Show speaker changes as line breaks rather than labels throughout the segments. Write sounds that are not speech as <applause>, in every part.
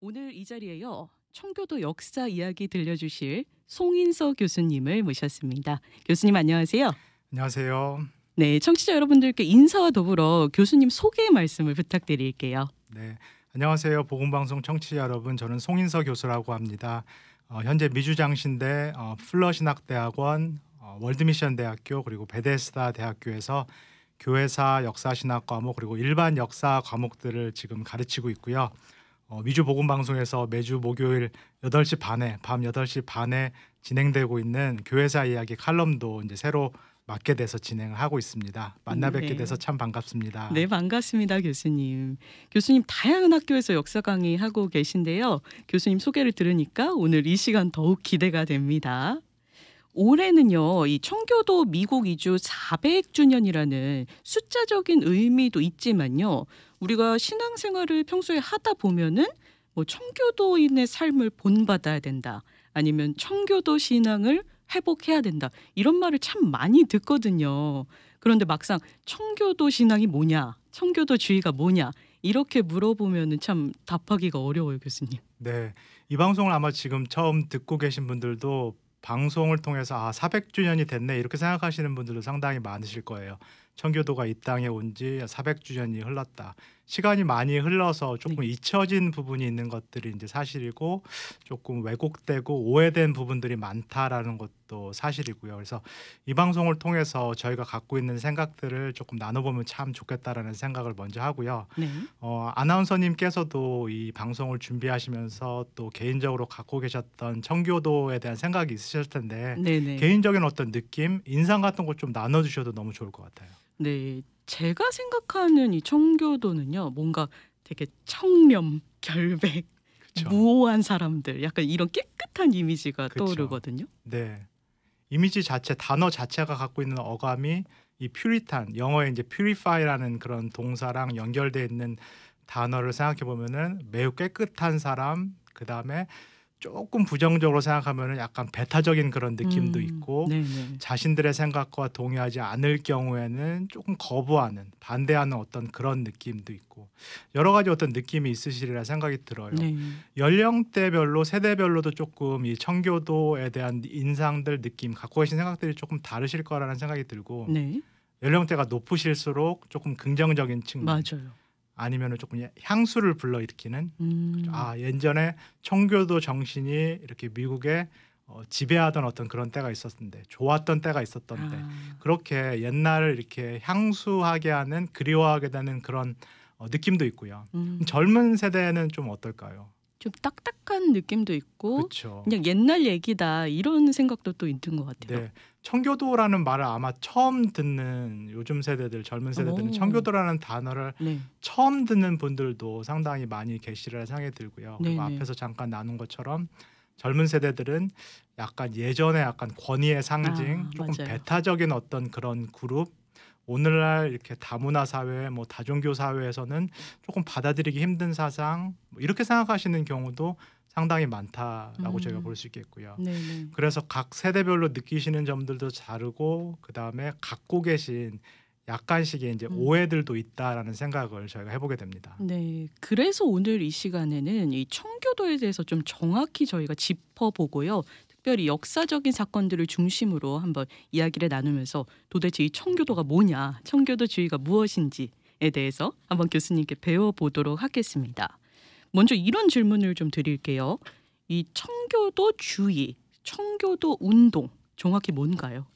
오늘 이 자리에요. 청교도 역사 이야기 들려주실 송인서 교수님을 모셨습니다. 교수님 안녕하세요. 안녕하세요. 네, 청취자 여러분들께 인사와 더불어 교수님 소개 말씀을 부탁드릴게요.
네, 안녕하세요. 보건방송 청취자 여러분, 저는 송인서 교수라고 합니다. 어, 현재 미주장신대 어, 플러신학대학원, 어, 월드미션대학교 그리고 베데스다 대학교에서 교회사 역사신학 과목 그리고 일반 역사 과목들을 지금 가르치고 있고요. 어, 위주 보건 방송에서 매주 목요일 8시 반에 밤 8시 반에 진행되고 있는 교회사 이야기 칼럼도 이제 새로 맡게 돼서 진행을 하고 있습니다. 만나 뵙게 네. 돼서 참 반갑습니다.
네, 반갑습니다, 교수님. 교수님 다양한 학교에서 역사 강의하고 계신데요. 교수님 소개를 들으니까 오늘 이 시간 더욱 기대가 됩니다. 올해는요, 이 청교도 미국 이주 400주년이라는 숫자적인 의미도 있지만요, 우리가 신앙생활을 평소에 하다 보면은 뭐 청교도인의 삶을 본받아야 된다. 아니면 청교도 신앙을 회복해야 된다. 이런 말을 참 많이 듣거든요. 그런데 막상 청교도 신앙이 뭐냐, 청교도주의가 뭐냐 이렇게 물어보면은 참 답하기가 어려워요, 교수님.
네, 이 방송을 아마 지금 처음 듣고 계신 분들도 방송을 통해서 아 400주년이 됐네 이렇게 생각하시는 분들도 상당히 많으실 거예요. 청교도가 이 땅에 온 지 400주년이 흘렀다. 시간이 많이 흘러서 조금 네. 잊혀진 부분이 있는 것들이 이제 사실이고 조금 왜곡되고 오해된 부분들이 많다라는 것도 사실이고요. 그래서 이 방송을 통해서 저희가 갖고 있는 생각들을 조금 나눠보면 참 좋겠다라는 생각을 먼저 하고요. 네. 어, 아나운서님께서도 이 방송을 준비하시면서 또 개인적으로 갖고 계셨던 청교도에 대한 생각이 있으실 텐데 네네. 네. 개인적인 어떤 느낌, 인상 같은
걸좀 나눠주셔도 너무 좋을 것 같아요. 네, 제가 생각하는 이 청교도는요, 뭔가 되게 청렴, 결백, 그쵸. 무오한 사람들, 약간 이런 깨끗한 이미지가 그쵸. 떠오르거든요. 네, 이미지 자체, 단어 자체가 갖고
있는 어감이 이 퓨리탄, 영어의 이제 퓨리파이라는 그런 동사랑 연결돼 있는 단어를 생각해 보면은 매우 깨끗한 사람, 그 다음에 조금 부정적으로 생각하면 약간 배타적인 그런 느낌도 음, 있고 네네. 네, 네. 자신들의 생각과 동의하지 않을 경우에는 조금 거부하는 반대하는 어떤 그런 느낌도 있고 여러 가지 어떤 느낌이 있으시리라 생각이 들어요 네. 연령대별로 세대별로도 조금 이 청교도에 대한 인상들 느낌 갖고 계신 생각들이 조금 다르실 거라는 생각이 들고 네. 연령대가 높으실수록 조금 긍정적인 측면 맞아요. 아니면은 조금 향수를 불러일으키는 음. 아 예전에 청교도 정신이 이렇게 미국에 어, 지배하던 어떤 그런 때가 있었는데 좋았던 때가 있었던데 아. 그렇게 옛날을 이렇게 향수하게 하는 그리워하게 되는 그런 어, 느낌도 있고요. 음. 젊은 세대는 좀 어떨까요?
좀 딱딱한 느낌도 있고 그쵸. 그냥 옛날 얘기다 이런 생각도 또 있는 것 같아요. 네. 청교도라는 말을
아마 처음 듣는 요즘 세대들 젊은 세대들은 오. 청교도라는 단어를 네. 처음 듣는 분들도 상당히 많이 계시라 생각이 들고요. 네 그리고 앞에서 잠깐 나눈 것처럼 젊은 세대들은 약간 예전에 약간 권위의 상징, 아, 조금 맞아요. 배타적인 어떤 그런 그룹 오늘날 이렇게 다문화 사회, 뭐 다종교 사회에서는 조금 받아들이기 힘든 사상 뭐 이렇게 생각하시는 경우도 상당히 많다라고 음. 저희가 볼 수 있겠고요. 네네. 네. 그래서 각 세대별로 느끼시는 점들도 다르고 그 다음에 갖고 계신 약간씩의 이제 음. 오해들도 있다라는 생각을 저희가 해보게
됩니다. 네, 그래서 오늘 이 시간에는 이 청교도에 대해서 좀 정확히 저희가 짚어보고요. 특별히 역사적인 사건들을 중심으로 한번 이야기를 나누면서 도대체 이 청교도가 뭐냐, 청교도주의가 무엇인지에 대해서 한번 교수님께 배워보도록 하겠습니다. 먼저 이런 질문을 좀 드릴게요. 이 청교도 주의, 청교도 운동 정확히 뭔가요?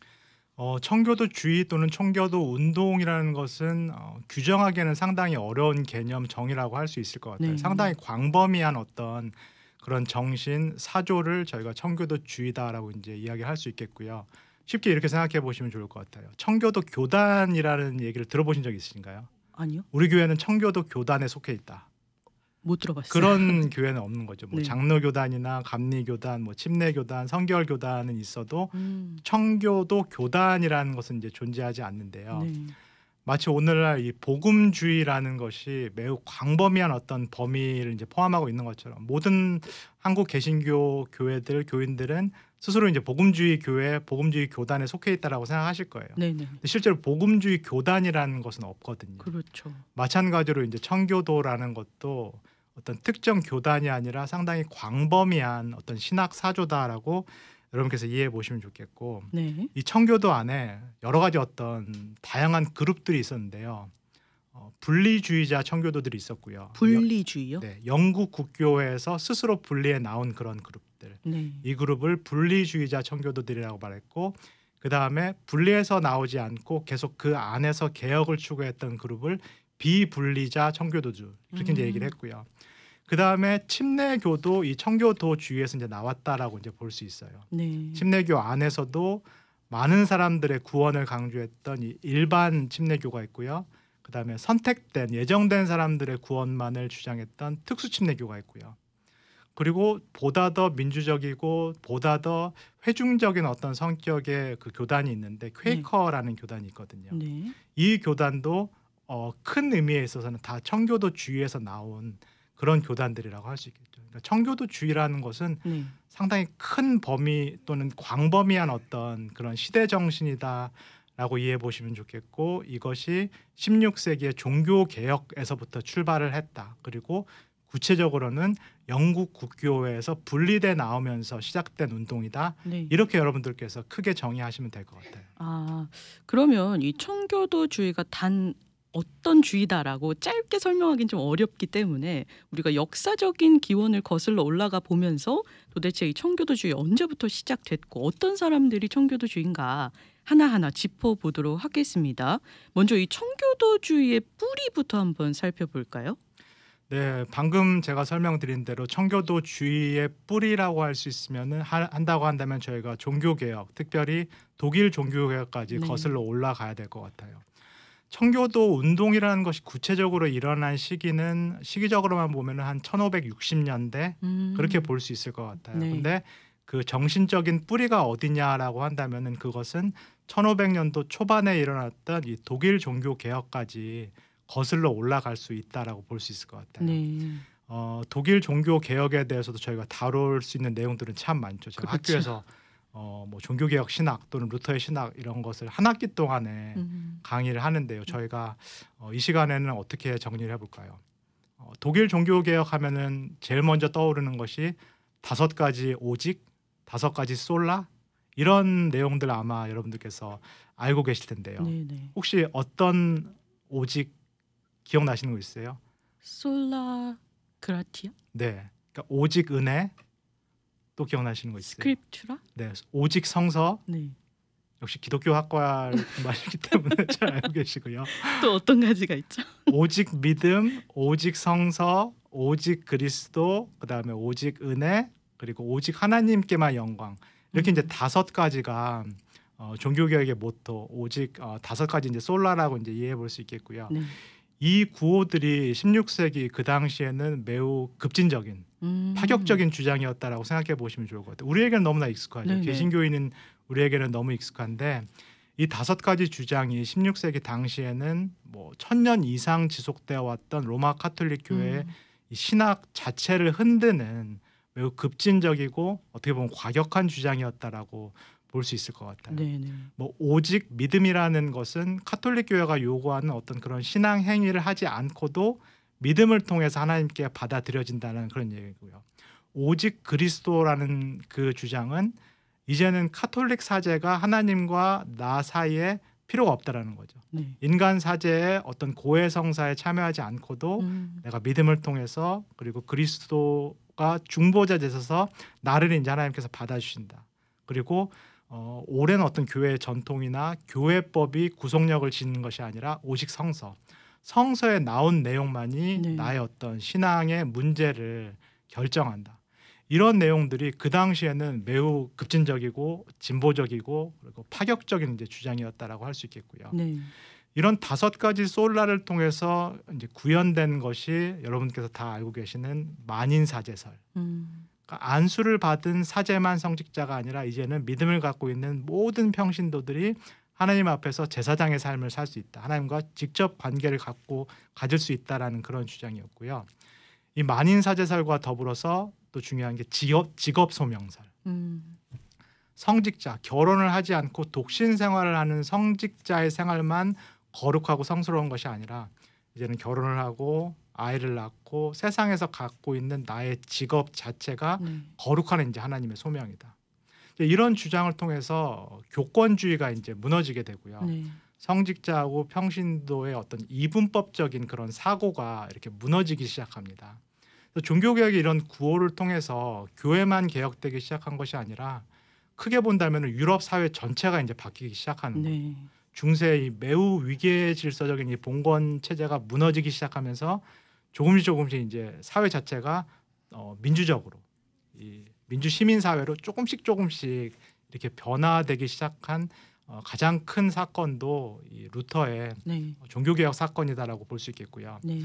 어,
청교도 주의 또는 청교도 운동이라는 것은 어, 규정하기에는 상당히 어려운 개념 정의라고 할 수 있을 것 같아요. 네. 상당히 광범위한 어떤 그런 정신 사조를 저희가 청교도 주의다라고 이제 이야기할 수 있겠고요. 쉽게 이렇게 생각해 보시면 좋을 것 같아요. 청교도 교단이라는 얘기를 들어보신 적 있으신가요? 아니요. 우리 교회는 청교도 교단에 속해 있다.
못 들어봤어요. 그런
<laughs> 교회는 없는 거죠. 뭐 네. 장로 교단이나 감리 교단, 뭐 침례 교단, 성결 교단은 있어도 음. 청교도 교단이라는 것은 이제 존재하지 않는데요. 네. 마치 오늘날 이 복음주의라는 것이 매우 광범위한 어떤 범위를 이제 포함하고 있는 것처럼 모든 한국 개신교 교회들 교인들은 스스로 이제 복음주의 교회, 복음주의 교단에 속해 있다라고 생각하실 거예요. 네네. 네. 실제로 복음주의 교단이라는 것은 없거든요. 그렇죠. 마찬가지로 이제 청교도라는 것도 어떤 특정 교단이 아니라 상당히 광범위한 어떤 신학 사조다라고 여러분께서 이해해 보시면 좋겠고 네. 이 청교도 안에 여러 가지 어떤 다양한 그룹들이 있었는데요. 어, 분리주의자 청교도들이 있었고요. 분리주의요? 네, 영국 국교회에서 스스로 분리해 나온 그런 그룹들. 네. 이 그룹을 분리주의자 청교도들이라고 말했고 그 다음에 분리해서 나오지 않고 계속 그 안에서 개혁을 추구했던 그룹을 비분리자 청교도주 그렇게 음. 이제 얘기를 했고요. 그 다음에 침례교도 이 청교도주의에서 이제 나왔다라고 이제 볼 수 있어요. 네. 침례교 안에서도 많은 사람들의 구원을 강조했던 이 일반 침례교가 있고요. 그 다음에 선택된 예정된 사람들의 구원만을 주장했던 특수 침례교가 있고요. 그리고 보다 더 민주적이고 보다 더 회중적인 어떤 성격의 그 교단이 있는데 네. 퀘이커라는 네. 교단이 있거든요. 네. 이 교단도 어, 큰 의미에 있어서는 다 청교도 주위에서 나온 그런 교단들이라고 할 수 있겠죠. 그러니까 청교도 주의라는 것은 네. 상당히 큰 범위 또는 광범위한 어떤 그런 시대 정신이다라고 이해해 보시면 좋겠고 이것이 16세기의 종교 개혁에서부터 출발을 했다. 그리고 구체적으로는 영국 국교회에서 분리돼
나오면서 시작된
운동이다. 네. 이렇게 여러분들께서 크게 정의하시면 될 것 같아요.
아 그러면 이 청교도주의가 단 어떤 주의다라고 짧게 설명하기는 좀 어렵기 때문에 우리가 역사적인 기원을 거슬러 올라가 보면서 도대체 이 청교도주의 언제부터 시작됐고 어떤 사람들이 청교도주인가 의 하나하나 짚어보도록 하겠습니다. 먼저 이 청교도주의의 뿌리부터 한번 살펴볼까요?
네, 방금 제가 설명드린 대로 청교도주의의 뿌리라고 할 수 있으면은 한다고 한다면 저희가 종교 개혁, 특별히 독일 종교 개혁까지 네. 거슬러 올라가야 될 것 같아요. 청교도 운동이라는 것이 구체적으로 일어난 시기는 시기적으로만 보면 한 1560년대 음. 그렇게 볼 수 있을 것 같아요. 네. 근데 그 정신적인 뿌리가 어디냐라고 한다면은 그것은 1500년도 초반에 일어났던 이 독일 종교 개혁까지 거슬러 올라갈 수 있다라고 볼 수 있을 것 같아요. 네. 어, 독일 종교 개혁에 대해서도 저희가 다룰 수 있는 내용들은 참 많죠. 제가 그렇죠. 학교에서 어, 뭐 종교개혁 신학 또는 루터의 신학 이런 것을 한 학기 동안에 음. 강의를 하는데요. 저희가 어, 이 시간에는 어떻게 정리를 해볼까요? 어, 독일 종교개혁 하면은 제일 먼저 떠오르는 것이 다섯 가지 오직, 다섯 가지 솔라 이런 내용들 아마 여러분들께서 알고 계실 텐데요. 네네. 네. 혹시 어떤 오직 기억나시는 거있으세요
솔라 그라티아?
네, 그러니까 오직 은혜, 또 기억나시는 거 있어요?
스크립추라?
네, 오직 성서. 네. 역시 기독교 학과를 <laughs> 말이기
때문에 <laughs> 잘 알고 계시고요. 또 어떤 가지가 있죠?
오직 믿음, 오직 성서, 오직 그리스도, 그다음에 오직 은혜, 그리고 오직 하나님께만 영광. 이렇게 음. 이제 다섯 가지가 어, 종교개혁의 모토 오직 어, 다섯 가지 이제 솔라라고 이제 이해해 볼 수 있겠고요. 네. 이 구호들이 16세기 그 당시에는 매우 급진적인
음. 파격적인
주장이었다라고 생각해 보시면 좋을 것 같아요. 우리에게는 너무나 익숙하죠. 네네. 개신교인은 우리에게는 너무 익숙한데 이 다섯 가지 주장이 16세기 당시에는 뭐 천년 이상 지속되어 왔던 로마 카톨릭 교회의 음. 신학 자체를 흔드는 매우 급진적이고 어떻게 보면 과격한 주장이었다라고 볼 수 있을 것 같아요. 네네. 뭐 오직 믿음이라는 것은 카톨릭 교회가 요구하는 어떤 그런 신앙 행위를 하지 않고도 믿음을 통해서 하나님께 받아들여진다는 그런 얘기고요. 오직 그리스도라는 그 주장은 이제는 카톨릭 사제가 하나님과 나 사이에 필요가 없다라는 거죠. 네. 인간 사제의 어떤 고해 성사에 참여하지 않고도 음. 내가 믿음을 통해서 그리고 그리스도가 중보자 되셔서 나를 인제 하나님께서 받아주신다. 그리고 어, 오랜 어떤 교회의 전통이나 교회법이 구속력을 짓는 것이 아니라 오직 성서, 성서에 나온 내용만이 네. 나의 어떤 신앙의 문제를 결정한다. 이런 내용들이 그 당시에는 매우 급진적이고 진보적이고 그리고 파격적인 이제 주장이었다라고 할 수 있겠고요. 네. 이런 다섯 가지 솔라를 통해서 이제 구현된 것이 여러분께서 다 알고 계시는 만인 사제설. 음. 그러니까 안수를 받은 사제만 성직자가 아니라 이제는 믿음을 갖고 있는 모든 평신도들이 하나님 앞에서 제사장의 삶을 살 수 있다. 하나님과 직접 관계를 갖고 가질 수 있다라는 그런 주장이었고요. 이 만인 사제설과 더불어서 또 중요한 게 직업 직업 소명설 음. 성직자 결혼을 하지 않고 독신 생활을 하는 성직자의 생활만 거룩하고 성스러운 것이 아니라 이제는 결혼을 하고 아이를 낳고 세상에서 갖고 있는 나의 직업 자체가 네. 거룩한 이제 하나님의 소명이다. 이런 주장을 통해서 교권주의가 이제 무너지게 되고요. 네. 성직자하고 평신도의 어떤 이분법적인 그런 사고가 이렇게 무너지기 시작합니다. 종교개혁의 이런 구호를 통해서 교회만 개혁되기 시작한 것이 아니라 크게 본다면 유럽 사회 전체가 이제 바뀌기 시작하는 네. 중세의 매우 위계 질서적인 이 봉건 체제가 무너지기 시작하면서 조금씩 조금씩 이제 사회 자체가 어, 민주적으로 이 민주 시민 사회로 조금씩 조금씩 이렇게 변화되기 시작한 어, 가장 큰 사건도 이 루터의 네. 어, 종교개혁 사건이다라고 볼 수 있겠고요. 네.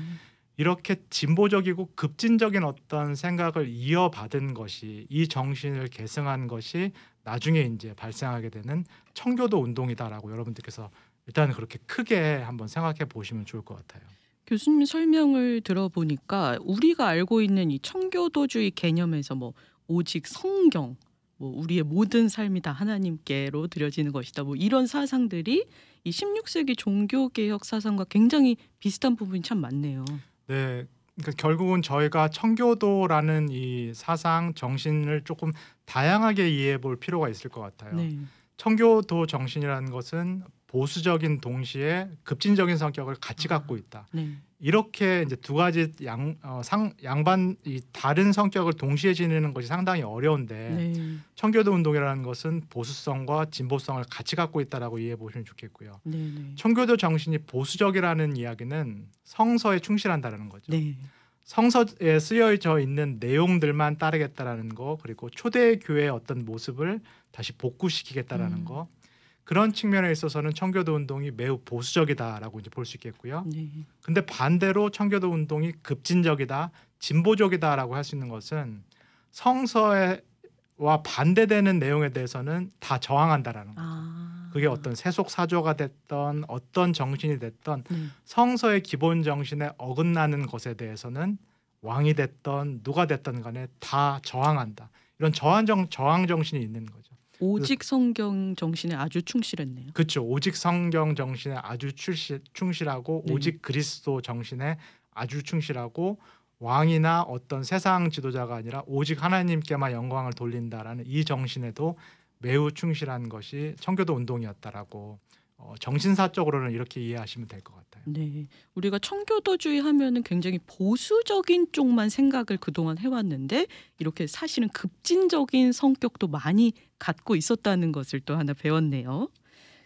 이렇게 진보적이고 급진적인 어떤 생각을 이어받은 것이 이 정신을 계승한 것이 나중에 이제 발생하게 되는 청교도 운동이다라고 여러분들께서 일단 그렇게
크게 한번 생각해 보시면 좋을 것 같아요. 교수님 설명을 들어보니까 우리가 알고 있는 이 청교도주의 개념에서 뭐 오직 성경 뭐 우리의 모든 삶이 다 하나님께로 드려지는 것이다. 뭐 이런 사상들이 이 16세기 종교 개혁 사상과 굉장히 비슷한 부분이 참 많네요.
네. 그러니까 결국은 저희가 청교도라는 이 사상 정신을 조금 다양하게 이해해 볼 필요가 있을 것 같아요. 네. 청교도 정신이라는 것은 보수적인 동시에 급진적인 성격을 같이 아, 갖고 있다. 네. 이렇게 이제 두 가지 양, 어, 상, 양반 이 다른 성격을 동시에 지니는 것이 상당히 어려운데 네. 청교도 운동이라는 것은 보수성과 진보성을 같이 갖고 있다라고 이해해 보시면 좋겠고요. 네, 네. 청교도 정신이 보수적이라는 이야기는 성서에 충실한다라는 거죠. 네. 성서에 쓰여져 있는 내용들만 따르겠다라는 거 그리고 초대 교회의 어떤 모습을 다시 복구시키겠다라는 음. 거 그런 측면에 있어서는 청교도 운동이 매우 보수적이다라고 이제 볼 수 있겠고요. 네. 근데 반대로 청교도 운동이 급진적이다, 진보적이다라고 할 수 있는 것은 성서와 반대되는 내용에 대해서는 다 저항한다라는 거죠. 아. 그게 어떤 세속 사조가 됐던 어떤 정신이 됐던 네. 성서의 기본 정신에 어긋나는 것에 대해서는 왕이 됐던 누가 됐던 간에 다 저항한다. 이런 저항 정, 저항 정신이 있는 거죠.
오직 성경 정신에 아주 충실했네요.
그렇죠. 오직 성경 정신에 아주 출시, 충실하고 네. 오직 그리스도 정신에 아주 충실하고 왕이나 어떤 세상 지도자가 아니라 오직 하나님께만 영광을 돌린다라는 이 정신에도 매우 충실한 것이 청교도 운동이었다라고 어, 정신사적으로는 이렇게 이해하시면 될 것
같아요. 네, 우리가 청교도주의 하면은 굉장히 보수적인 쪽만 생각을 그동안 해왔는데 이렇게 사실은 급진적인 성격도 많이 갖고 있었다는 것을 또 하나 배웠네요.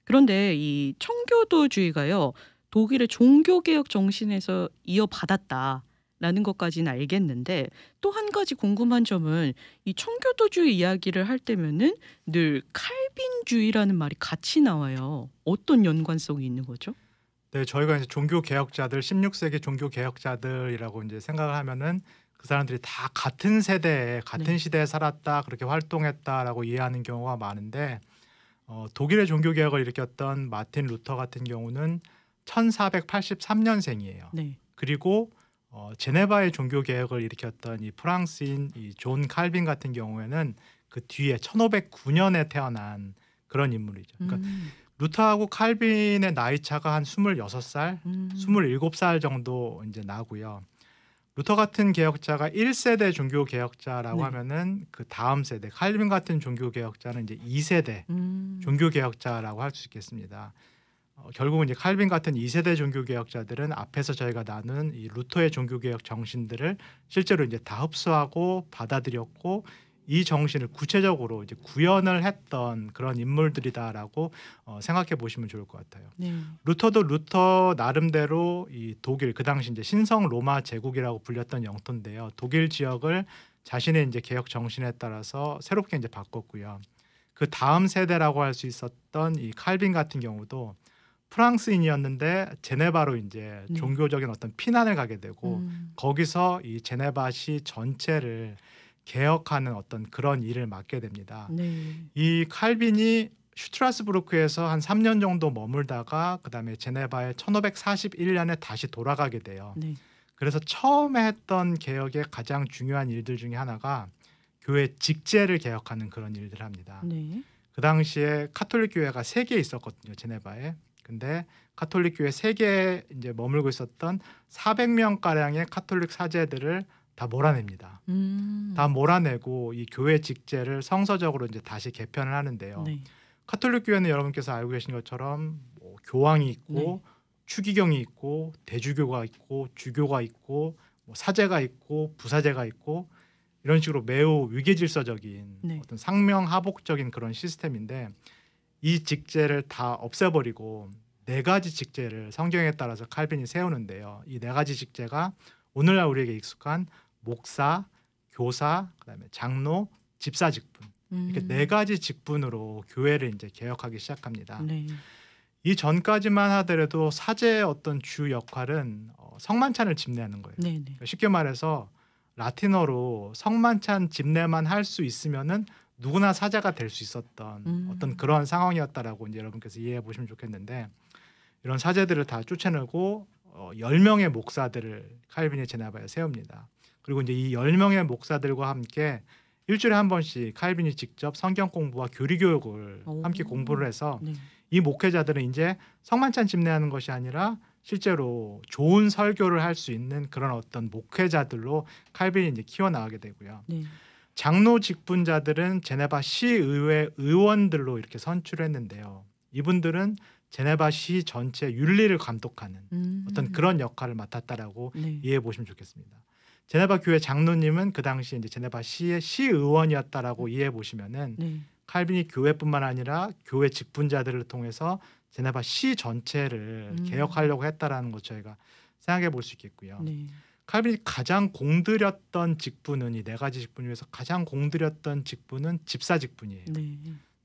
그런데 이 청교도주의가요 독일의 종교개혁 정신에서 이어받았다. 라는 것까지는 알겠는데 또 한 가지 궁금한 점은 이 청교도주의 이야기를 할 때면은 늘 칼빈주의라는 말이 같이 나와요. 어떤 연관성이 있는 거죠?
네, 저희가 이제 종교 개혁자들 16세기 종교 개혁자들이라고 이제 생각을 하면은 그 사람들이 다 같은 세대에 같은 네. 시대에 살았다 그렇게 활동했다라고 이해하는 경우가 많은데 어, 독일의 종교 개혁을 일으켰던 마틴 루터 같은 경우는 1483년생이에요. 네. 그리고 어, 제네바의 종교 개혁을 일으켰던 이 프랑스인 이존 칼빈 같은 경우에는 그 뒤에 1509년에 태어난 그런 인물이죠. 그러니까 음. 루터하고 칼빈의 나이 차가 한 26살, 음. 27살 정도 이제 나고요. 루터 같은 개혁자가 1세대 종교 개혁자라고 네. 하면은 그 다음 세대 칼빈 같은 종교 개혁자는 이제 2세대 음. 종교 개혁자라고 할 수 있겠습니다. 어, 결국은 이제 칼빈 같은 2세대 종교개혁자들은 앞에서 저희가 나눈 이 루터의 종교개혁 정신들을 실제로 이제 다 흡수하고 받아들였고 이 정신을 구체적으로 이제 구현을 했던 그런 인물들이다라고 어, 생각해 보시면 좋을 것 같아요. 네. 루터도 루터 나름대로 이 독일 그 당시 이제 신성 로마 제국이라고 불렸던 영토인데요. 독일 지역을 자신의 이제 개혁 정신에 따라서 새롭게 이제 바꿨고요. 그 다음 세대라고 할 수 있었던 이 칼빈 같은 경우도 프랑스인이었는데 제네바로 이제 네. 종교적인 어떤 피난을 가게 되고 음. 거기서 이 제네바시 전체를 개혁하는 어떤 그런 일을 맡게 됩니다. 네. 이 칼빈이 슈트라스부르크에서 한 3년 정도 머물다가 그다음에 제네바에 1541년에 다시 돌아가게 돼요. 네. 그래서 처음에 했던 개혁의 가장 중요한 일들 중에 하나가 교회 직제를 개혁하는 그런 일들을 합니다. 네. 그 당시에 카톨릭 교회가 세 개 있었거든요, 제네바에. 근데 카톨릭 교회 세계에 이제 머물고 있었던 400명 가량의 카톨릭 사제들을 다 몰아냅니다. 음. 다 몰아내고 이 교회 직제를 성서적으로 이제 다시 개편을 하는데요. 네. 카톨릭 교회는 여러분께서 알고 계신 것처럼 뭐 교황이 있고 네. 추기경이 있고 대주교가 있고 주교가 있고 뭐 사제가 있고 부사제가 있고 이런 식으로 매우 위계질서적인 네. 어떤 상명하복적인 그런 시스템인데 이 직제를 다 없애버리고 네 가지 직제를 성경에 따라서 칼빈이 세우는데요. 이 네 가지 직제가 오늘날 우리에게 익숙한 목사, 교사, 그다음에 장로, 집사 직분 음. 이렇게 네 음. 가지 직분으로 교회를 이제 개혁하기 시작합니다. 네. 이 전까지만 하더라도 사제의 어떤 주 역할은 어, 성만찬을 집내하는 거예요. 네네. 네. 그러니까 쉽게 말해서 라틴어로 성만찬 집내만할 수 있으면은 누구나 사자가 될 수 있었던 음. 어떤 그런 상황이었다라고 이제 여러분께서 이해해 보시면 좋겠는데 이런 사제들을 다 쫓아내고 어, 10명의 목사들을 칼빈이 제나바에 세웁니다. 그리고 이제 이 10명의 목사들과 함께 일주일에 한 번씩 칼빈이 직접 성경 공부와 교리 교육을 오. 함께 공부를 해서 네. 이 목회자들은 이제 성만찬 집례하는 것이 아니라 실제로 좋은 설교를 할 수 있는 그런 어떤 목회자들로 칼빈이 이제 키워나가게 되고요. 네. 장로 직분자들은 제네바 시의회 의원들로 이렇게 선출했는데요. 이분들은 제네바 시 전체 윤리를 감독하는 음. 어떤 그런 역할을 맡았다라고 네. 이해해 보시면 좋겠습니다. 제네바 교회 장로님은 그 당시 이제 제네바 시의 시의원이었다라고 음. 이해해 보시면은 네. 칼빈이 교회뿐만 아니라 교회 직분자들을 통해서 제네바 시 전체를 음. 개혁하려고 했다라는 것 저희가 생각해 볼 수 있겠고요. 네. 칼빈이 가장 공들였던 직분은 이 네 가지 직분 중에서 가장 공들였던 직분은 집사 직분이에요. 네.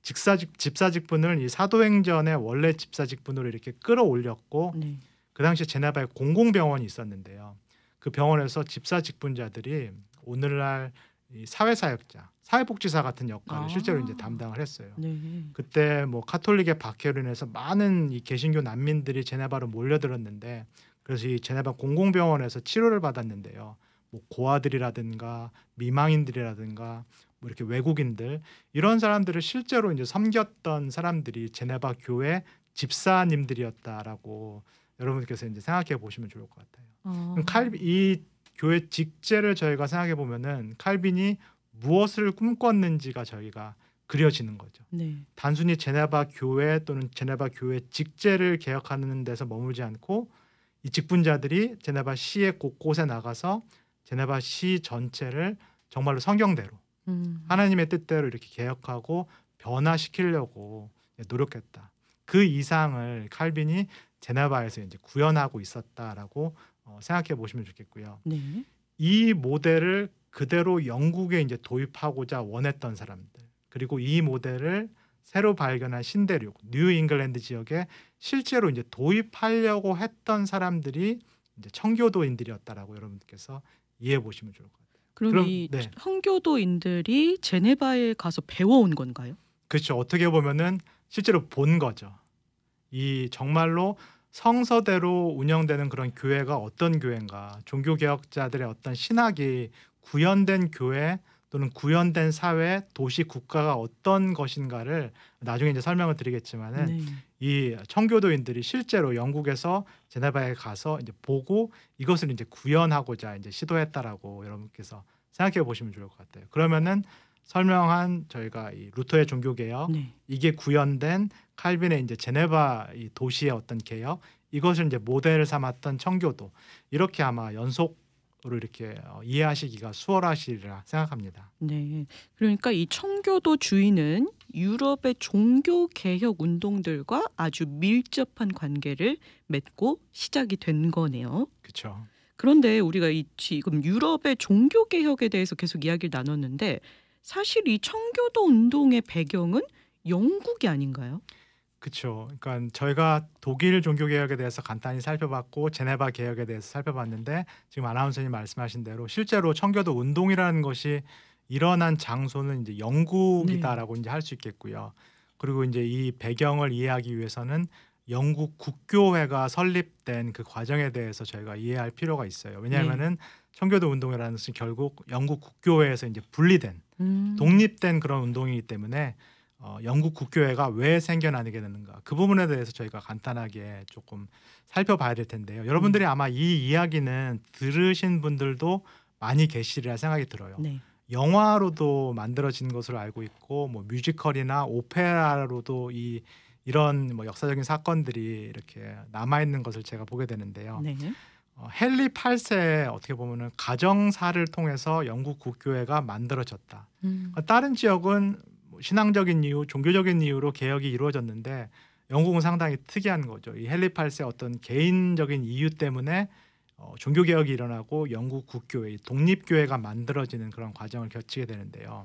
직사직 집사 직분을 이 사도행전의 원래 집사 직분으로 이렇게 끌어올렸고 네. 그 당시 제네바에 공공병원이 있었는데요. 그 병원에서 집사 직분자들이 오늘날 이 사회사역자, 사회복지사 같은 역할을 아~ 실제로 이제 아. 담당을 했어요. 네. 그때 뭐 카톨릭의 박해로 인해서 많은 이 개신교 난민들이 제네바로 몰려들었는데 그래서 이 제네바 공공병원에서 치료를 받았는데요. 뭐 고아들이라든가 미망인들이라든가 뭐 이렇게 외국인들 이런 사람들을 실제로 이제 섬겼던 사람들이 제네바 교회 집사님들이었다라고 여러분께서 이제 생각해 보시면 좋을 것 같아요. 어. 칼이 교회 직제를 저희가 생각해 보면은 칼빈이 무엇을 꿈꿨는지가 저희가 그려지는 거죠. 네. 단순히 제네바 교회 또는 제네바 교회 직제를 개혁하는 데서 머물지 않고 이 직분자들이 제네바 시의 곳곳에 나가서 제네바 시 전체를 정말로 성경대로 음. 하나님의 뜻대로 이렇게 개혁하고 변화시키려고 노력했다. 그 이상을 칼빈이 제네바에서 이제 구현하고 있었다라고 어, 생각해 보시면 좋겠고요. 네. 이 모델을 그대로 영국에 이제 도입하고자 원했던 사람들 그리고 이 모델을 새로 발견한 신대륙 뉴 잉글랜드 지역에 실제로 이제 도입하려고 했던 사람들이 이제 청교도인들이었다라고 여러분께서 이해해 보시면
좋을 것 같아요. 그럼 그럼 이 네. 선교도인들이 제네바에 가서 배워온 건가요?
그렇죠. 어떻게 보면은 실제로 본 거죠. 이 정말로 성서대로 운영되는 그런 교회가 어떤 교회인가, 종교개혁자들의 어떤 신학이 구현된 교회 또는 구현된 사회, 도시 국가가 어떤 것인가를 나중에 이제 설명을 드리겠지만은 네. 이 청교도인들이 실제로 영국에서 제네바에 가서 이제 보고 이것을 이제 구현하고자 이제 시도했다라고 여러분께서 생각해 보시면 좋을 것 같아요. 그러면은 설명한 저희가 이 루터의 종교 개혁 네. 이게 구현된 칼빈의 이제 제네바 이 도시의 어떤 개혁 이것을 이제 모델을 삼았던 청교도 이렇게 아마 연속 로 이렇게 어, 이해하시기가 수월하시리라 생각합니다.
네. 그러니까 이 청교도 주인은 유럽의 종교 개혁 운동들과 아주 밀접한 관계를 맺고 시작이 된 거네요. 그렇죠. 그런데 우리가 이 지금 유럽의 종교 개혁에 대해서 계속 이야기를 나눴는데 사실 이 청교도 운동의 배경은 영국이 아닌가요?
그렇죠. 그러니까 저희가 독일 종교 개혁에 대해서 간단히 살펴봤고 제네바 개혁에 대해서 살펴봤는데 지금 아나운서님 말씀하신 대로 실제로 청교도 운동이라는 것이 일어난 장소는 이제 영국이다라고 네. 이제 할 수 있겠고요. 그리고 이제 이 배경을 이해하기 위해서는 영국 국교회가 설립된 그 과정에 대해서 저희가 이해할 필요가 있어요. 왜냐하면은 네. 청교도 운동이라는 것은 결국 영국 국교회에서 이제 분리된 음. 독립된 그런 운동이기 때문에 어, 영국 국교회가 왜 생겨나게 되는가 그 부분에 대해서 저희가 간단하게 조금 살펴봐야 될 텐데요. 여러분들이 음. 아마 이 이야기는 들으신 분들도 많이 계시리라 생각이 들어요. 네. 영화로도 만들어진 것으로 알고 있고 뭐 뮤지컬이나 오페라로도 이 이런 뭐 역사적인 사건들이 이렇게 남아 있는 것을 제가 보게 되는데요. 네. 어, 헨리 8세 어떻게 보면은 가정사를 통해서 영국 국교회가 만들어졌다. 음. 다른 지역은 뭐 신앙적인 이유, 종교적인 이유로 개혁이 이루어졌는데 영국은 상당히 특이한 거죠. 이 헨리 8세 어떤 개인적인 이유 때문에 어, 종교 개혁이 일어나고 영국 국교회 독립교회가 만들어지는 그런 과정을 겹치게 되는데요.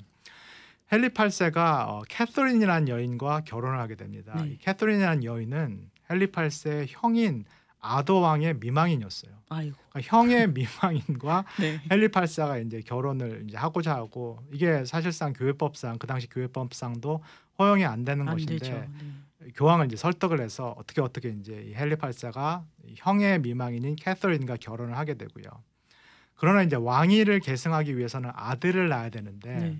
헨리 8세가 어, 캐서린이라는 여인과 결혼을 하게 됩니다. 네. 캐서린이라는 여인은 헨리 8세의 형인 아더왕의 미망인이었어요. 그러니까 형의 <laughs> 미망인과 네. 헨리 팔사가 이제 결혼을 이제 하고자 하고 이게 사실상 교회법상 그 당시 교회법상도 허용이 안 되는 안 것인데 네. 교황을 이제 설득을 해서 어떻게 어떻게 이제 헨리 팔사가 형의 미망인인 캐서린과 결혼을 하게 되고요. 그러나 이제 왕위를 계승하기 위해서는 아들을 낳아야 되는데 네.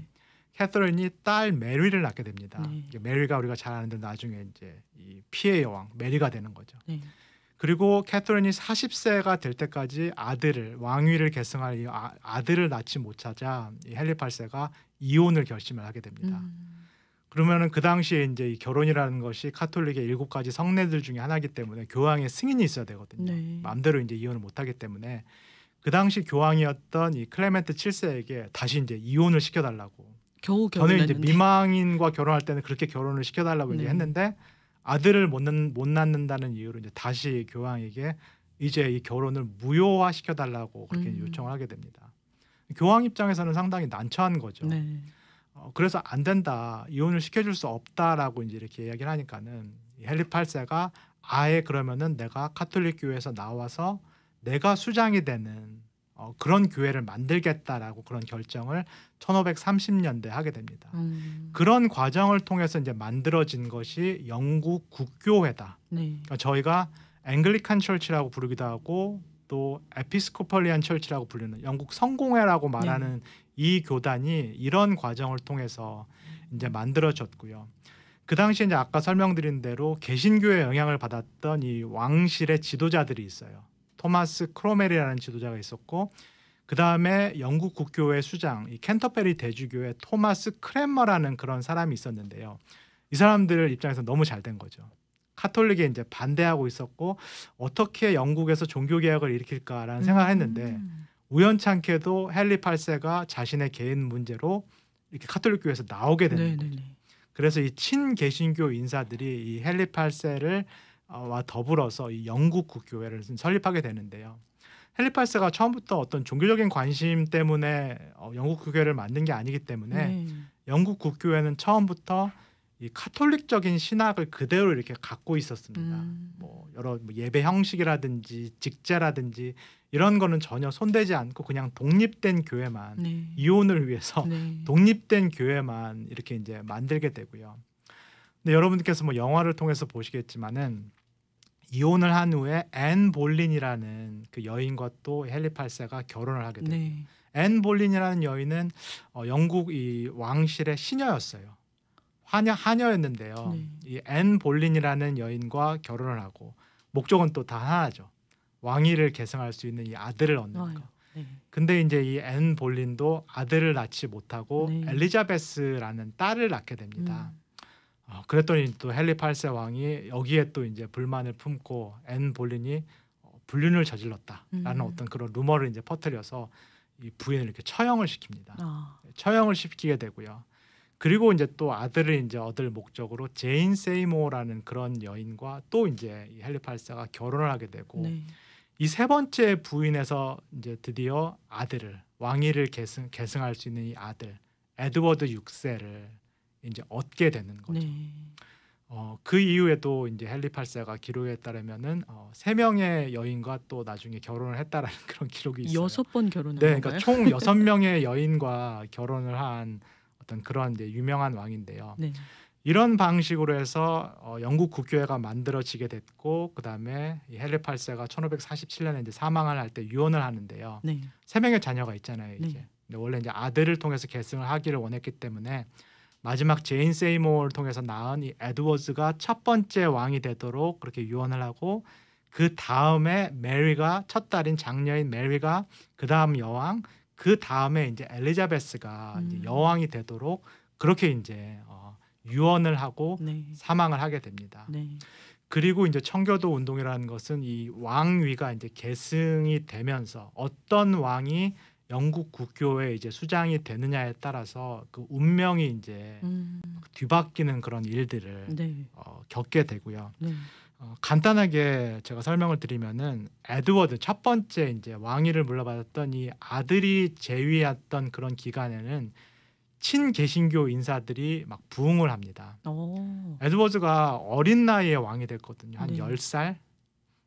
캐서린이 딸 메리를 낳게 됩니다. 네. 메리가 우리가 잘 아는 대 나중에 이제 이 피의 여왕 메리가 되는 거죠. 네. 그리고 캐서린이 40세가 될 때까지 아들을 왕위를 계승할 이 아, 들을 낳지 못하자 이 헨리 8세가 이혼을 결심을 하게 됩니다. 음. 그러면은 그 당시에 이제 이 결혼이라는 것이 카톨릭의 일곱 가지 성례들 중에 하나이기 때문에 교황의 승인이 있어야 되거든요. 네. 마음대로 이제 이혼을 못 하기 때문에 그 당시 교황이었던 이 클레멘트 7세에게 다시 이제 이혼을 시켜 달라고
겨우 결혼 저는 이제
미망인과 결혼할 때는 그렇게 결혼을 시켜 달라고 네. 제 했는데 아들을 못, 낳는, 못 낳는다는 이유로 이제 다시 교황에게 이제 이 결혼을 무효화 시켜달라고 그렇게 음. 요청을 하게 됩니다. 교황 입장에서는 상당히 난처한 거죠. 네. 어, 그래서 안 된다 이혼을 시켜줄 수 없다라고 이제 이렇게 이야기를 하니까는 헨리 8세가 아예 그러면은 내가 카톨릭 교회에서 나와서 내가 수장이 되는 어, 그런 교회를 만들겠다라고 그런 결정을 1530년대 하게 됩니다. 음. 그런 과정을 통해서 이제 만들어진 것이 영국 국교회다. 네. 그러니까 저희가 앵글리칸 철치라고 부르기도 하고 또 에피스코펄리안 철치라고 불리는 영국 성공회라고 네. 말하는 네. 이 교단이 이런 과정을 통해서 이제 만들어졌고요. 그 당시에 이제 아까 설명드린 대로 개신교의 영향을 받았던 이 왕실의 지도자들이 있어요. 토마스 크로멜이라는 지도자가 있었고 그 다음에 영국 국교회 수장 이 캔터베리 대주교회 토마스 크레머라는 그런 사람이 있었는데요. 이 사람들 입장에서 너무 잘 된 거죠. 카톨릭에 이제 반대하고 있었고 어떻게 영국에서 종교 개혁을 일으킬까라는 생각을 했는데 음. 우연찮게도 헨리 8세가 자신의 개인 문제로 이렇게 카톨릭 교회에서 나오게 되는 네, 네 거죠. 네. 그래서 이 친개신교 인사들이 이 헨리 8세를 어, 와 더불어서 이 영국 국교회를 설립하게 되는데요. 헬리팔스가 처음부터 어떤 종교적인 관심 때문에 어, 영국 국교회를 만든 게 아니기 때문에 네. 영국 국교회는 처음부터 이 카톨릭적인 신학을 그대로 이렇게 갖고 있었습니다. 음. 뭐 여러 뭐 예배 형식이라든지 직제라든지 이런 거는 전혀 손대지 않고 그냥 독립된 교회만 네. 이혼을 위해서 네. <laughs> 독립된 교회만 이렇게 이제 만들게 되고요. 근데 여러분께서 뭐 영화를 통해서 보시겠지만은 이혼을 한 후에 앤 볼린이라는 그 여인과 또 헨리 8세가 결혼을 하게 네. 됩니다. 네. 앤 볼린이라는 여인은 어, 영국 이 왕실의 시녀였어요. 한여 한여였는데요. 네. 이앤 볼린이라는 여인과 결혼을 하고 목적은 또 다 하나죠. 왕위를 계승할 수 있는 이 아들을 얻는 거. 네. 근데 이제 이 앤 볼린도 아들을 낳지 못하고 네. 엘리자베스라는 딸을 낳게 됩니다. 음. 어, 그랬더니 또 헨리 8세 왕이 여기에 또 이제 불만을 품고 앤 볼린이 어, 불륜을 저질렀다라는 음. 어떤 그런 루머를 이제 퍼뜨려서 이 부인을 이렇게 처형을 시킵니다. 아. 처형을 시키게 되고요. 그리고 이제 또 아들을 이제 얻을 목적으로 제인 세이모라는 그런 여인과 또 이제 헨리 8세가 결혼을 하게 되고 네. 이세 번째 부인에서 이제 드디어 아들을 왕위를 계승 계승할 수 있는 이 아들 에드워드 6세를 이제 얻게 되는 거죠. 네. 어, 그 이후에도 이제 헨리 8세가 기록에 따르면은 어, 세 명의 여인과 또 나중에 결혼을 했다라는 <laughs> 그런 기록이 있어요.
여섯 번 결혼한 네, 그러니까 총 여섯 <laughs>
명의 여인과 결혼을 한 어떤 그런 이제 유명한 왕인데요. 네. 이런 방식으로 해서 어, 영국 국교회가 만들어지게 됐고 그다음에 이 헨리 8세가 1547년에 이제 사망을 할 때 유언을 하는데요. 네. 세 명의 자녀가 있잖아요, 네. 이제. 네. 원래 이제 아들을 통해서 계승을 하기를 원했기 때문에 마지막 제인 세이모를 통해서 낳은 이 에드워즈가 첫 번째 왕이 되도록 그렇게 유언을 하고 그 다음에 메리가 첫 딸인 장녀인 메리가 그 다음 여왕 그 다음에 이제 엘리자베스가 음. 이제 여왕이 되도록 그렇게 이제 어, 유언을 하고 네. 사망을 하게 됩니다. 네. 그리고 이제 청교도 운동이라는 것은 이 왕위가 이제 계승이 되면서 어떤 왕이 영국 국교의 이제 수장이 되느냐에 따라서 그 운명이 이제 음. 뒤바뀌는 그런 일들을
네. 어,
겪게 되고요. 네. 어, 간단하게 제가 설명을 드리면은 에드워드 첫 번째 이제 왕위를 물러받았던 이 아들이 재위했던 그런 기간에는 친개신교 인사들이 막 부흥을 합니다. 오. 어. 에드워드가 어린 나이에 왕이 됐거든요. 한 열살열 네.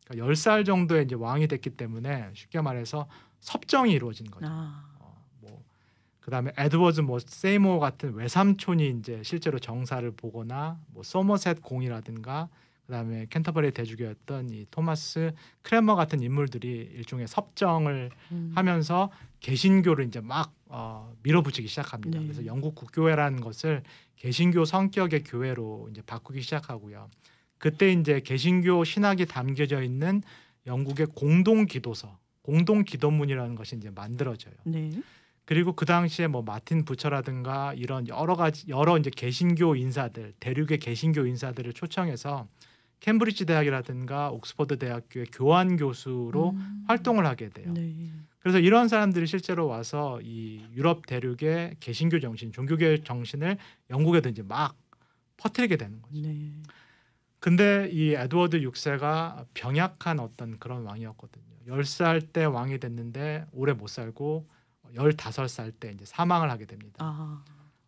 그러니까 살 정도에 이제 왕이 됐기 때문에 쉽게 말해서 섭정이 이루어진
거죠. 아. 어,
뭐 그다음에 에드워즈 뭐 세이모 같은 외삼촌이 이제 실제로 정사를 보거나 뭐 소머셋 공이라든가 그다음에 캔터버리 대주교였던 이 토마스 크레머 같은 인물들이 일종의 섭정을 음. 하면서 개신교를 이제 막 어, 밀어붙이기 시작합니다. 네. 그래서 영국 국교회라는 것을 개신교 성격의 교회로 이제 바꾸기 시작하고요. 그때 이제 개신교 신학이 담겨져 있는 영국의 공동 기도서 공동 기도문이라는 것이 이제 만들어져요. 네. 그리고 그 당시에 뭐 마틴 부처라든가 이런 여러 가지 여러 이제 개신교 인사들 대륙의 개신교 인사들을 초청해서 캠브리지 대학이라든가 옥스퍼드 대학교의 교환 교수로 음. 활동을 하게 돼요. 네. 그래서 이런 사람들이 실제로 와서 이 유럽 대륙의 개신교 정신, 종교계 정신을 영국에도 이제 막 퍼뜨리게 되는 거죠. 네. 근데 이 에드워드 6세가 병약한 어떤 그런 왕이었거든요. 10살 때 왕이 됐는데 오래 못 살고 15살 때 이제 사망을 하게
됩니다.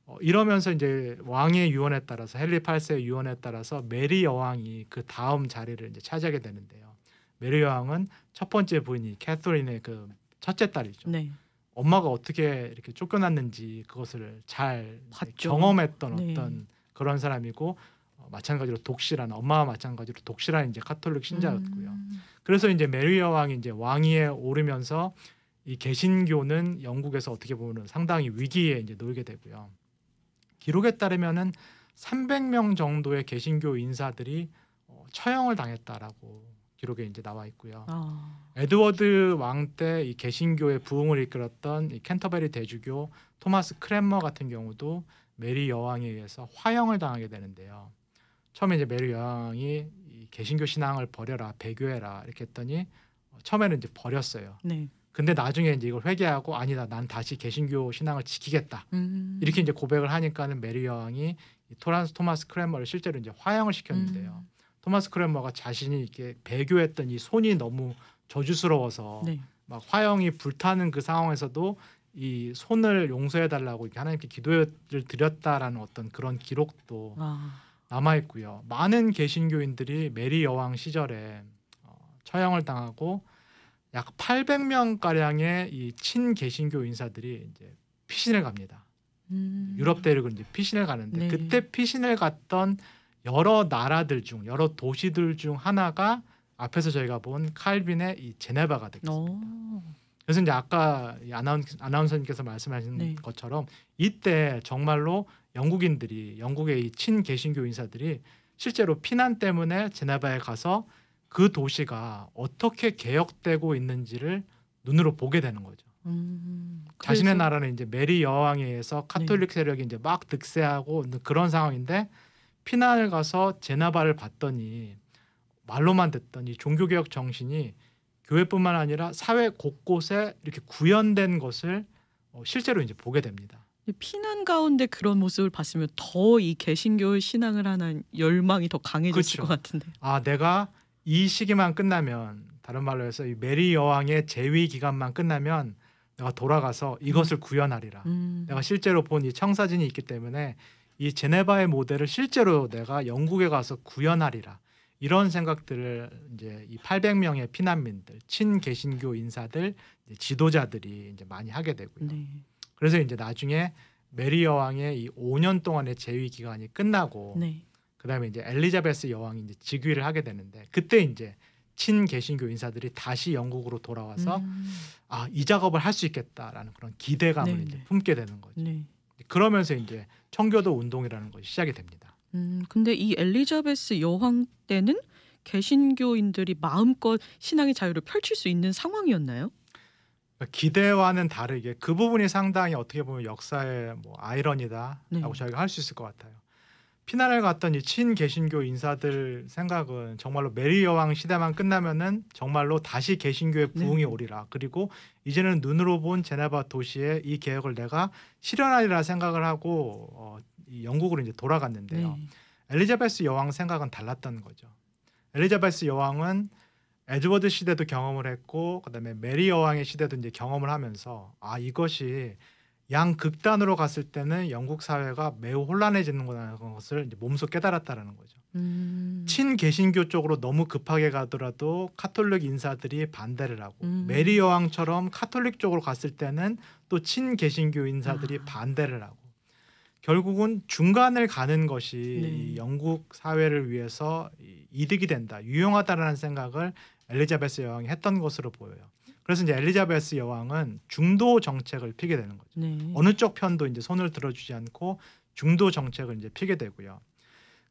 어, 이러면서 이제 왕의 유언에 따라서 헨리 8세의 유언에 따라서 메리 여왕이 그 다음 자리를 이제 차지하게 되는데요. 메리 여왕은 첫 번째 부인이 캐서린의 그 첫째 딸이죠. 네. 엄마가 어떻게 이렇게 쫓겨났는지 그것을 잘 경험했던 네. 어떤 그런 사람이고 어, 마찬가지로 독실한 엄마와 마찬가지로 독실한 이제 카톨릭 신자였고요. 음. 그래서 이제 메리여 왕이 이제 왕위에 오르면서 이 개신교는 영국에서 어떻게 보면 상당히 위기에 이제 놀게 되고요. 기록에 따르면은 300명 정도의 개신교 인사들이 어, 처형을 당했다라고 기록에 이제 나와 있고요. 아. 에드워드 왕 때 이 개신교의 부흥을 이끌었던 이 캔터베리 대주교 토마스 크랜머 같은 경우도 메리 여왕에 의해서 화형을 당하게 되는데요. 처음에 이제 메리 여왕이 개신교 신앙을 버려라 배교해라 이렇게 했더니 어, 처음에는 이제 버렸어요. 네. 근데 나중에 이제 이걸 회개하고 아니다 난 다시 개신교 신앙을 지키겠다 음. 이렇게 이제 고백을 하니까는 메리 여왕이 토란스 토마스 크레머를 실제로 이제 화형을 시켰는데요. 음. 토마스 크레머가 자신이 이렇게 배교했던 이 손이 너무 저주스러워서 네. 막 화형이 불타는 그 상황에서도 이 손을 용서해 달라고 하나님께 기도를 드렸다라는 어떤 그런 기록도 아. 남아 있고요. 많은 개신교인들이 메리 여왕 시절에 어, 처형을 당하고 약 800명 가량의 이 친개신교 인사들이 이제 피신을 갑니다. 음. 유럽 대륙을 이제 피신을 가는데 네. 그때 피신을 갔던 여러 나라들 중 여러 도시들 중 하나가 앞에서 저희가 본 칼빈의 이 제네바가 되습니다 그래서 이제 아까 아나운서님께서 말씀하신 네. 것처럼 이때 정말로 영국인들이 영국의 이 친개신교 인사들이 실제로 피난 때문에 제네바에 가서 그 도시가 어떻게 개혁되고 있는지를 눈으로 보게 되는 거죠. 음, 자신의 나라는 이제 메리 여왕에 의해서 네. 카톨릭 세력이 이제 막 득세하고 그런 상황인데 피난을 가서 제나바를 봤더니 말로만 듣더니 종교개혁 정신이 교회뿐만 아니라 사회 곳곳에 이렇게 구현된 것을 어, 실제로 이제 보게 됩니다.
피난 가운데 그런 모습을 봤으면 더 이 개신교 신앙을 하는 열망이 더강해질을 그쵸. 그렇죠. 것 같은데. 아 내가 이
시기만 끝나면 다른 말로 해서 이 메리 여왕의 재위 기간만 끝나면 내가 돌아가서 음. 이것을 음. 구현하리라. 음. 내가 실제로 본 이 청사진이 있기 때문에 이 제네바의 모델을 실제로 내가 영국에 가서 구현하리라. 이런 생각들을 이제 이 800명의 피난민들, 친개신교 인사들, 지도자들이 이제 많이 하게 되고요. 네. 그래서 이제 나중에 메리 여왕의 이 5년 동안의 재위 기간이 끝나고 네. 그다음에 이제 엘리자베스 여왕이 이제 즉위를 하게 되는데 그때 이제 친개신교 인사들이 다시 영국으로 돌아와서 음. 아이 작업을 할 수 있겠다라는 그런 기대감을 네. 이제 품게 되는 거죠. 네. 그러면서 이제 청교도 운동이라는 것이
시작이 됩니다. 음, 근데 이 엘리자베스 여왕 때는 개신교인들이 마음껏 신앙의 자유를 펼칠 수 있는 상황이었나요?
그러니까 기대와는 다르게 그 부분이 상당히 어떻게 보면 역사의 뭐 아이러니다라고 네. 저희가 할 수 있을 것 같아요. 피난을 갔던 이 친개신교 인사들 생각은 정말로 메리 여왕 시대만 끝나면은 정말로 다시 개신교의 네. 부흥이 네. 오리라. 그리고 이제는 눈으로 본 제네바 도시의 이 개혁을 내가 실현하리라 생각을 하고 어, 영국으로 이제 돌아갔는데요. 네. 엘리자베스 여왕 생각은 달랐던 거죠. 엘리자베스 여왕은 에드워드 시대도 경험을 했고 그다음에 메리 여왕의 시대도 이제 경험을 하면서 아 이것이 양 극단으로 갔을 때는 영국 사회가 매우 혼란해지는구나 것을 이제 몸소 깨달았다라는 거죠. 음. 친개신교 쪽으로 너무 급하게 가더라도 카톨릭 인사들이 반대를 하고 음. 메리 여왕처럼 카톨릭 쪽으로 갔을 때는 또 친개신교 인사들이 아. 반대를 하고 결국은 중간을 가는 것이 네. 영국 사회를 위해서 이득이 된다, 유용하다라는 생각을 엘리자베스 여왕이 했던 것으로 보여요. 그래서 이제 엘리자베스 여왕은 중도 정책을 피게 되는 거죠. 네. 어느 쪽 편도 이제 손을 들어주지 않고 중도 정책을 이제 피게 되고요.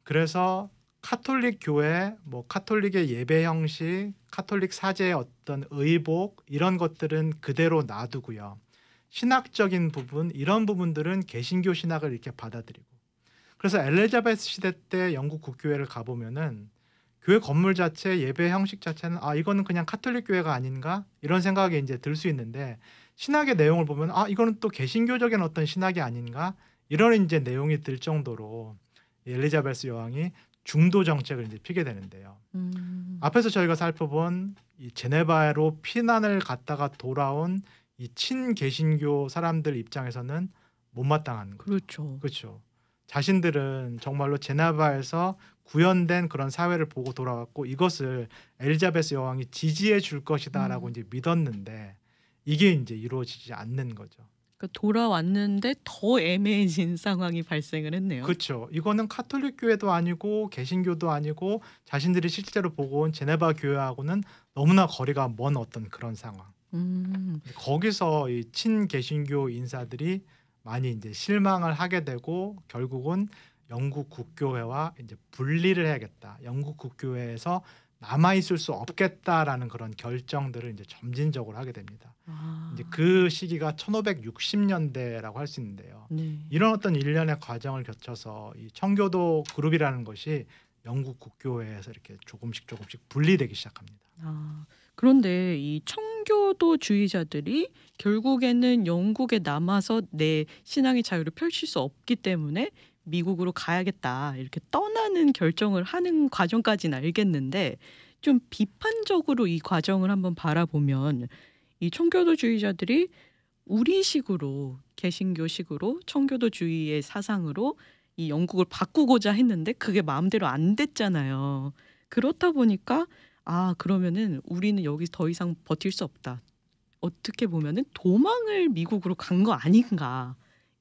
그래서 카톨릭 교회, 뭐 카톨릭의 예배 형식, 카톨릭 사제의 어떤 의복 이런 것들은 그대로 놔두고요. 신학적인 부분 이런 부분들은 개신교 신학을 이렇게 받아들이고 그래서 엘리자베스 시대 때 영국 국교회를 가보면은 교회 건물 자체 예배 형식 자체는 아 이거는 그냥 카톨릭 교회가 아닌가 이런 생각이 이제 들 수 있는데 신학의 내용을 보면 아 이거는 또 개신교적인 어떤 신학이 아닌가 이런 이제 내용이 들 정도로 엘리자베스 여왕이 중도 정책을 이제 피게 되는데요. 음. 앞에서 저희가 살펴본 이 제네바로 피난을 갔다가 돌아온 이 친개신교 사람들 입장에서는 못마땅한 거죠. 그렇죠. 그렇죠. 자신들은 정말로 제네바에서 구현된 그런 사회를 보고 돌아왔고 이것을 엘리자베스 여왕이 지지해 줄 것이다라고 음. 이제 믿었는데 이게 이제 이루어지지 않는 거죠.
그러니까 돌아왔는데 더 애매해진 <laughs> 상황이 발생을 했네요. 그렇죠.
이거는 카톨릭 교회도 아니고 개신교도 아니고 자신들이 실제로 보고 온 제네바 교회하고는 너무나 거리가 먼 어떤 그런 상황.
음.
거기서 이 친개신교 인사들이 많이 이제 실망을 하게 되고 결국은 영국 국교회와 이제 분리를 해야겠다. 영국 국교회에서 남아 있을 수 없겠다라는 그런 결정들을 이제 점진적으로 하게 됩니다. 아. 이제 그 시기가 1560년대라고 할 수 있는데요. 네. 이런 어떤 일련의 과정을 거쳐서 이 청교도 그룹이라는 것이 영국 국교회에서 이렇게 조금씩 조금씩 분리되기 시작합니다.
아. 그런데 이 청교도주의자들이 결국에는 영국에 남아서 내 신앙의 자유를 펼칠 수 없기 때문에 미국으로 가야겠다 이렇게 떠나는 결정을 하는 과정까지는 알겠는데 좀 비판적으로 이 과정을 한번 바라보면 이 청교도주의자들이 우리식으로 개신교식으로 청교도주의의 사상으로 이 영국을 바꾸고자 했는데 그게 마음대로 안 됐잖아요. 그렇다 보니까 아 그러면은 우리는 여기 더 이상 버틸 수 없다. 어떻게 보면은 도망을 미국으로 간 거 아닌가.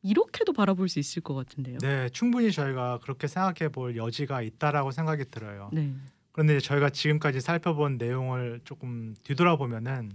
이렇게도 바라볼 수 있을 것 같은데요.
네, 충분히 저희가 그렇게 생각해 볼 여지가 있다라고 생각이 들어요. 네. 그런데 저희가 지금까지 살펴본 내용을 조금 뒤돌아보면은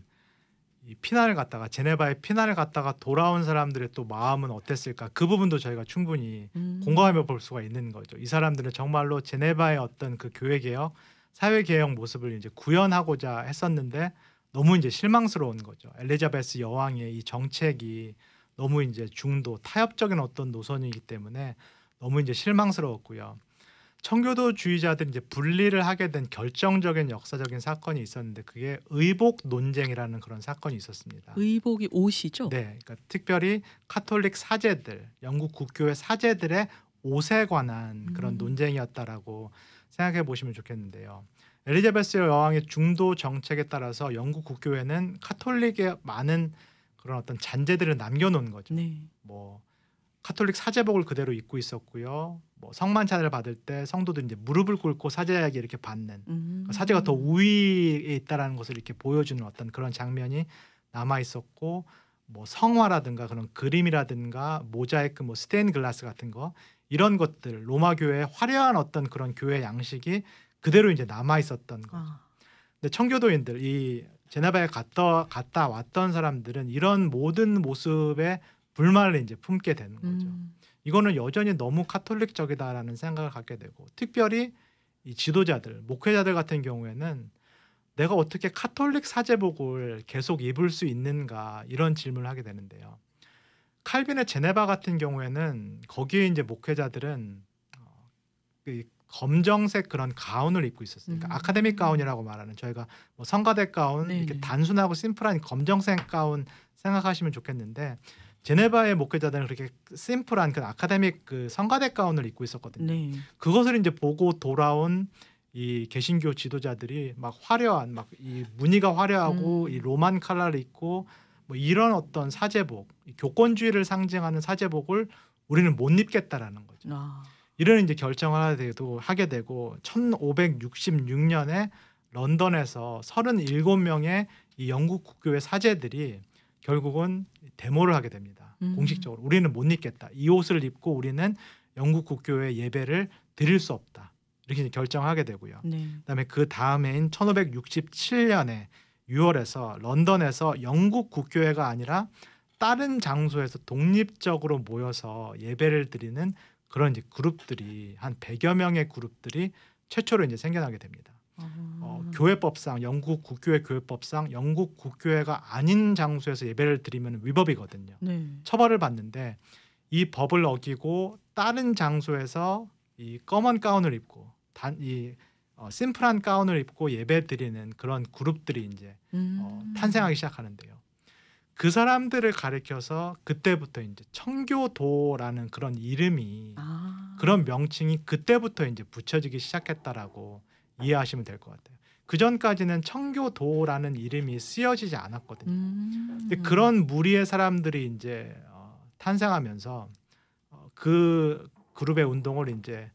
이 피난을 갔다가 제네바에 피난을 갔다가 돌아온 사람들의 또 마음은 어땠을까 그 부분도 저희가 충분히 음. 공감하볼 수가 있는 거죠. 이 사람들은 정말로 제네바의 어떤 그 교회 개혁, 사회 개혁 모습을 이제 구현하고자 했었는데 너무 이제 실망스러운 거죠. 엘리자베스 여왕의 이 정책이 너무 이제 중도 타협적인 어떤 노선이기 때문에 너무 이제 실망스러웠고요. 청교도주의자들이 제 분리를 하게 된 결정적인 역사적인 사건이 있었는데 그게 의복 논쟁이라는 그런 사건이 있었습니다. 의복이 옷이죠? 네, 그러니까 특별히 카톨릭 사제들, 영국 국교의 사제들의 옷에 관한 음. 그런 음. 논쟁이었다라고 생각해 보시면 좋겠는데요. 엘리자베스 여왕의 중도 정책에 따라서 영국 국교회는 카톨릭의 많은 그런 어떤 잔재들을 남겨놓은 거죠. 네. 뭐 카톨릭 사제복을 그대로 입고 있었고요. 뭐 성만찬을 받을 때 성도들이 이제 무릎을 꿇고 사제에게 이렇게 받는 음. 사제가 더 우위에 있다라는 것을 이렇게 보여주는 어떤 그런 장면이 남아 있었고 뭐 성화라든가 그런 그림이라든가 모자이크 뭐 스테인글라스 같은 거 이런 것들 로마 교회의 화려한 어떤 그런 교회 양식이 그대로 이제 남아 있었던 거죠. 아. 근데 청교도인들 이 제네바에 갔다 갔다 왔던 사람들은 이런 모든 모습에 불만을 이제 품게 되는 거죠. 음. 이거는 여전히 너무 카톨릭적이다라는 생각을 갖게 되고 특별히 이 지도자들, 목회자들 같은 경우에는 내가 어떻게 카톨릭 사제복을 계속 입을 수 있는가 이런 질문을 하게 되는데요. 칼빈의 제네바 같은 경우에는 거기에 이제 목회자들은 어, 검정색 그런 가운을 입고 있었으니까 그러니까 음. 아카데믹 가운이라고 말하는 저희가 뭐 성가대 가운 네네. 이렇게 단순하고 심플한 검정색 가운 생각하시면 좋겠는데 제네바의 목회자들은 그렇게 심플한 그 아카데믹 그 성가대 가운을 입고 있었거든요. 네. 그것을 이제 보고 돌아온 이 개신교 지도자들이 막 화려한 막 이 무늬가 화려하고 음. 이 로만 칼라를 입고 뭐 이런 어떤 사제복 교권주의를 상징하는 사제복을 우리는 못 입겠다라는 거죠. 아. 이런 이제 결정을 하게 되고 하게 되고 1566년에 런던에서 37명의 이 영국 국교회 사제들이 결국은 데모를 하게 됩니다. 음. 공식적으로 우리는 못 입겠다. 이 옷을 입고 우리는 영국 국교의 예배를 드릴 수 없다. 이렇게 결정하게 되고요. 네. 그다음에 그 다음해인 1567년에 6월에서 런던에서 영국 국교회가 아니라 다른 장소에서 독립적으로 모여서 예배를 드리는 그런 이제 그룹들이 한 100여 명의 그룹들이 최초로 이제 생겨나게 됩니다. 어, 아. 교회법상 영국 국교회 교회법상 영국 국교회가 아닌 장소에서 예배를 드리면 위법이거든요. 네. 처벌을 받는데 이 법을 어기고 다른 장소에서 이 검은 가운을 입고 단이 어, 심플한 가운을 입고 예배 드리는 그런 그룹들이 이제 어, 음. 어, 탄생하기 시작하는데요. 그 사람들을 가리켜서 그때부터 이제 청교도라는 그런 이름이 아. 그런 명칭이 그때부터 이제 붙여지기 시작했다라고 이해하시면 될 것 같아요. 그 전까지는 청교도라는 이름이 쓰여지지 않았거든요. 음. 근데 그런 무리의 사람들이 이제 어, 탄생하면서 어, 그 그룹의 운동을 이제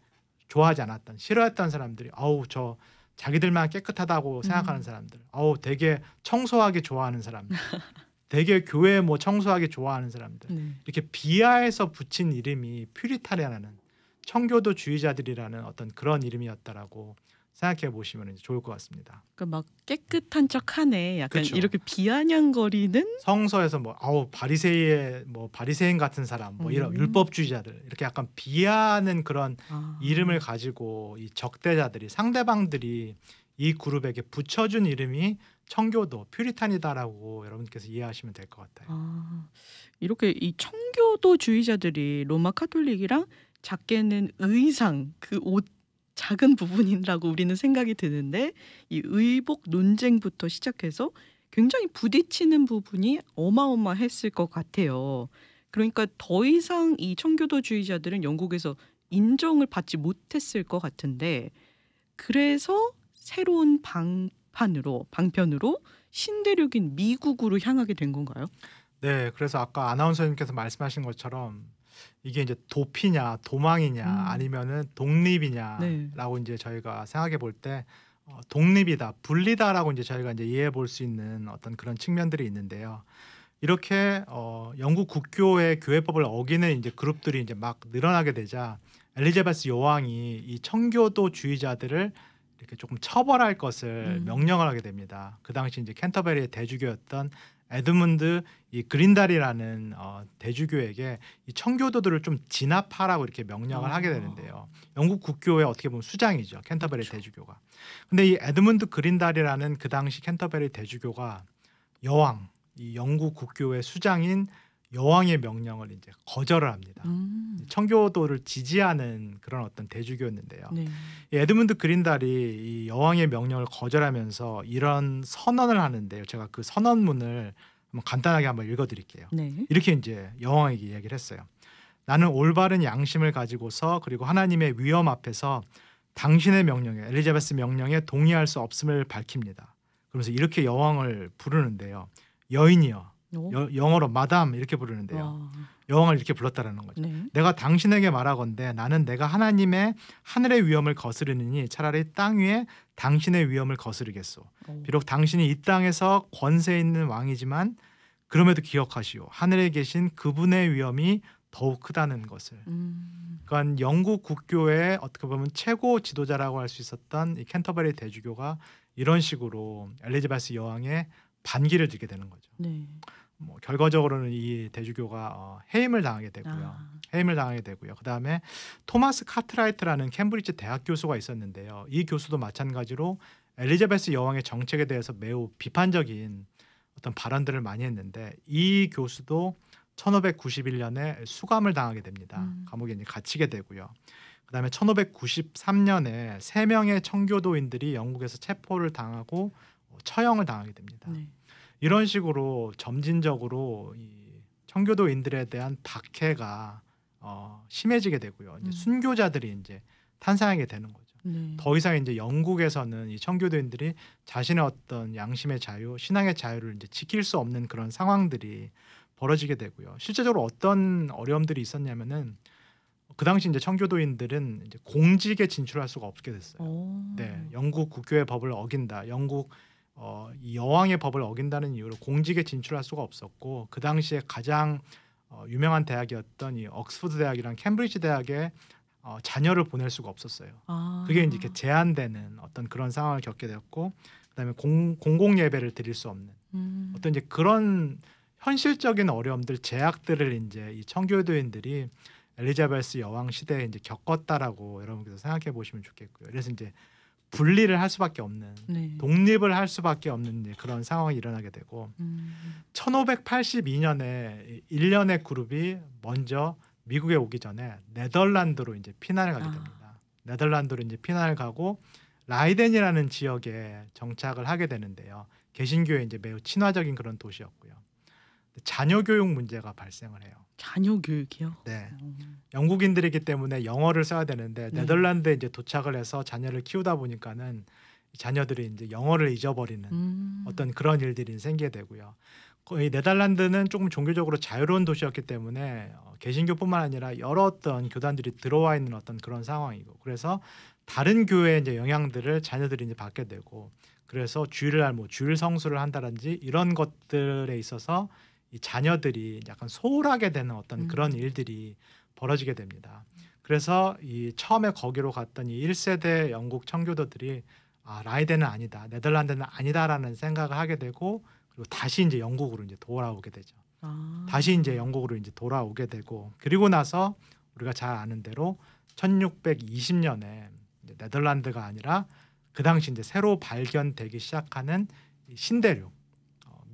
좋아하지 않았던 싫어했던 사람들이 아우 저 자기들만 깨끗하다고 생각하는 음. 사람들, 아우 되게 청소하기 좋아하는 사람들, <laughs> 대개 교회 뭐 청소하기 좋아하는 사람들 네. 이렇게 비하해서 붙인 이름이 퓨리타리아라는 청교도 주의자들이라는 어떤 그런 이름이었다라고 생각해 보시면 좋을 것 같습니다.
그러니까 막 깨끗한 척하네, 약간 그쵸. 이렇게
비아냥거리는 성서에서 뭐 아우 바리새의 뭐 바리새인 같은 사람, 뭐 이런 음. 율법주의자들 이렇게 약간 비하하는 그런 아. 이름을 가지고 이 적대자들이 상대방들이 이 그룹에게 붙여준 이름이 청교도 퓨리탄이다라고 여러분께서 이해하시면 될 것 같아요.
아, 이렇게 이 청교도 주의자들이 로마 카톨릭이랑 작게는 의상 그 옷 작은 부분이라고 우리는 생각이 드는데 이 의복 논쟁부터 시작해서 굉장히 부딪히는 부분이 어마어마했을 것 같아요. 그러니까 더 이상 이 청교도주의자들은 영국에서 인정을 받지 못했을 것 같은데 그래서 새로운 방 판으로 방편으로 신대륙인 미국으로 향하게 된 건가요? 네, 그래서 아까
아나운서님께서 말씀하신 것처럼 이게 이제 도피냐 도망이냐 음. 아니면은 독립이냐라고 네. 이제 저희가 생각해 볼때 어, 독립이다 분리다라고 이제 저희가 이제 이해해 볼 수 있는 어떤 그런 측면들이 있는데요. 이렇게 어, 영국 국교의 교회법을 어기는 이제 그룹들이 이제 막 늘어나게 되자 엘리자베스 여왕이 이 청교도 주의자들을 이렇게 조금 처벌할 것을 음. 명령을 하게 됩니다. 그 당시 이제 캔터베리의 대주교였던 에드문드 이 그린달이라는 어, 대주교에게 이 청교도들을 좀 진압하라고 이렇게 명령을 하게 아. 되는데요. 영국 국교의 어떻게 보면 수장이죠 캔터베리 그렇죠. 대주교가. 근데 이 에드문드 그린달이라는 그 당시 캔터베리 대주교가 여왕 이 영국 국교의 수장인 여왕의 명령을 이제 거절을 합니다. 음. 청교도를 지지하는 그런 어떤 대주교였는데요. 네. 에드문드 그린달이 이 여왕의 명령을 거절하면서 이런 선언을 하는데요. 제가 그 선언문을 한번 간단하게 한번 읽어드릴게요. 네. 이렇게 이제 여왕에게 이야기를 했어요. 나는 올바른 양심을 가지고서 그리고 하나님의 위엄 앞에서 당신의 명령에 엘리자베스 명령에 동의할 수 없음을 밝힙니다. 그러면서 이렇게 여왕을 부르는데요. 여인이여 어? 여, 영어로 마담 이렇게 부르는데요. 와. 여왕을 이렇게 불렀다라는 거죠. 네. 내가 당신에게 말하건대 나는 내가 하나님의 하늘의 위엄을 거스르느니 차라리 땅 위에 당신의 위엄을 거스르겠소. 오. 어. 비록 당신이 이 땅에서 권세 있는 왕이지만 그럼에도 기억하시오. 하늘에 계신 그분의 위엄이 더욱 크다는 것을.
음.
그러니까 영국 국교의 어떻게 보면 최고 지도자라고 할 수 있었던 이 캔터베리 대주교가 이런 식으로 엘리자베스 여왕의 반기를 들게 되는 거죠. 네. 뭐 결과적으로는 이 대주교가 어, 해임을 당하게 되고요. 아. 해임을 당하게 되고요. 그다음에 토마스 카트라이트라는 캠브리지 대학 교수가 있었는데요. 이 교수도 마찬가지로 엘리자베스 여왕의 정책에 대해서 매우 비판적인 어떤 발언들을 많이 했는데 이 교수도 1591년에 수감을 당하게 됩니다. 음. 감옥에 이제 갇히게 되고요. 그다음에 1593년에 세 명의 청교도인들이 영국에서 체포를 당하고 어, 처형을 당하게 됩니다. 네. 이런 식으로 점진적으로 이 청교도인들에 대한 박해가 어, 심해지게 되고요. 이제 음. 순교자들이 이제 탄생하게 되는 거죠. 네. 더 이상 이제 영국에서는 이 청교도인들이 자신의 어떤 양심의 자유, 신앙의 자유를 이제 지킬 수 없는 그런 상황들이 벌어지게 되고요. 실제적으로 어떤 어려움들이 있었냐면은 그 당시 이제 청교도인들은 이제 공직에 진출할 수가 없게 됐어요. 오. 네, 영국 국교의 법을 어긴다, 영국 어, 이 여왕의 법을 어긴다는 이유로 공직에 진출할 수가 없었고 그 당시에 가장 어, 유명한 대학이었던 이억스퍼드 대학이랑 캠브리지 대학에 어, 자녀를 보낼 수가 없었어요. 아. 그게 이제 이렇게 제한되는 어떤 그런 상황을 겪게 되었고 그다음에 공, 공공 예배를 드릴 수 없는 음. 어떤 이제 그런 현실적인 어려움들 제약들을 이제 이 청교도인들이 엘리자베스 여왕 시대에 이제 겪었다라고 여러분께서 생각해 보시면 좋겠고요. 그래서 이제 분리를 할 수밖에 없는 네. 독립을 할 수밖에 없는 그런 상황이 일어나게 되고 음. 1582년에 일련의 그룹이 먼저 미국에 오기 전에 네덜란드로 이제 피난을 가게 아. 됩니다. 아. 네덜란드로 이제 피난을 가고 라이덴이라는 지역에 정착을 하게 되는데요. 개신교에 이제 매우 친화적인 그런 도시였고요. 자녀 교육 문제가 발생을 해요.
자녀 교육이요?
네. 어. 영국인들이기 때문에 영어를 써야 되는데 네. 덜란드에 이제 도착을 해서 자녀를 키우다 보니까는 자녀들이 이제 영어를 잊어버리는 음. 어떤 그런 일들이 생기게 되고요. 거의 네덜란드는 조금 종교적으로 자유로운 도시였기 때문에 어, 개신교뿐만 아니라 여러 어떤 교단들이 들어와 있는 어떤 그런 상황이고 그래서 다른 교회의 이제 영향들을 자녀들이 이제 받게 되고 그래서 주일날 뭐 주일 성수를 한다든지 이런 것들에 있어서 이 자녀들이 약간 소홀하게 되는 어떤 음. 그런 일들이 벌어지게 됩니다. 그래서 이 처음에 거기로 갔던 이 1세대 영국 청교도들이 아, 라이덴은 아니다. 네덜란드는 아니다라는 생각을 하게 되고 그리고 다시 이제 영국으로 이제 돌아오게 되죠. 아. 다시 이제 영국으로 이제 돌아오게 되고 그리고 나서 우리가 잘 아는 대로 1620년에 네덜란드가 아니라 그 당시 이제 새로 발견되기 시작하는 신대륙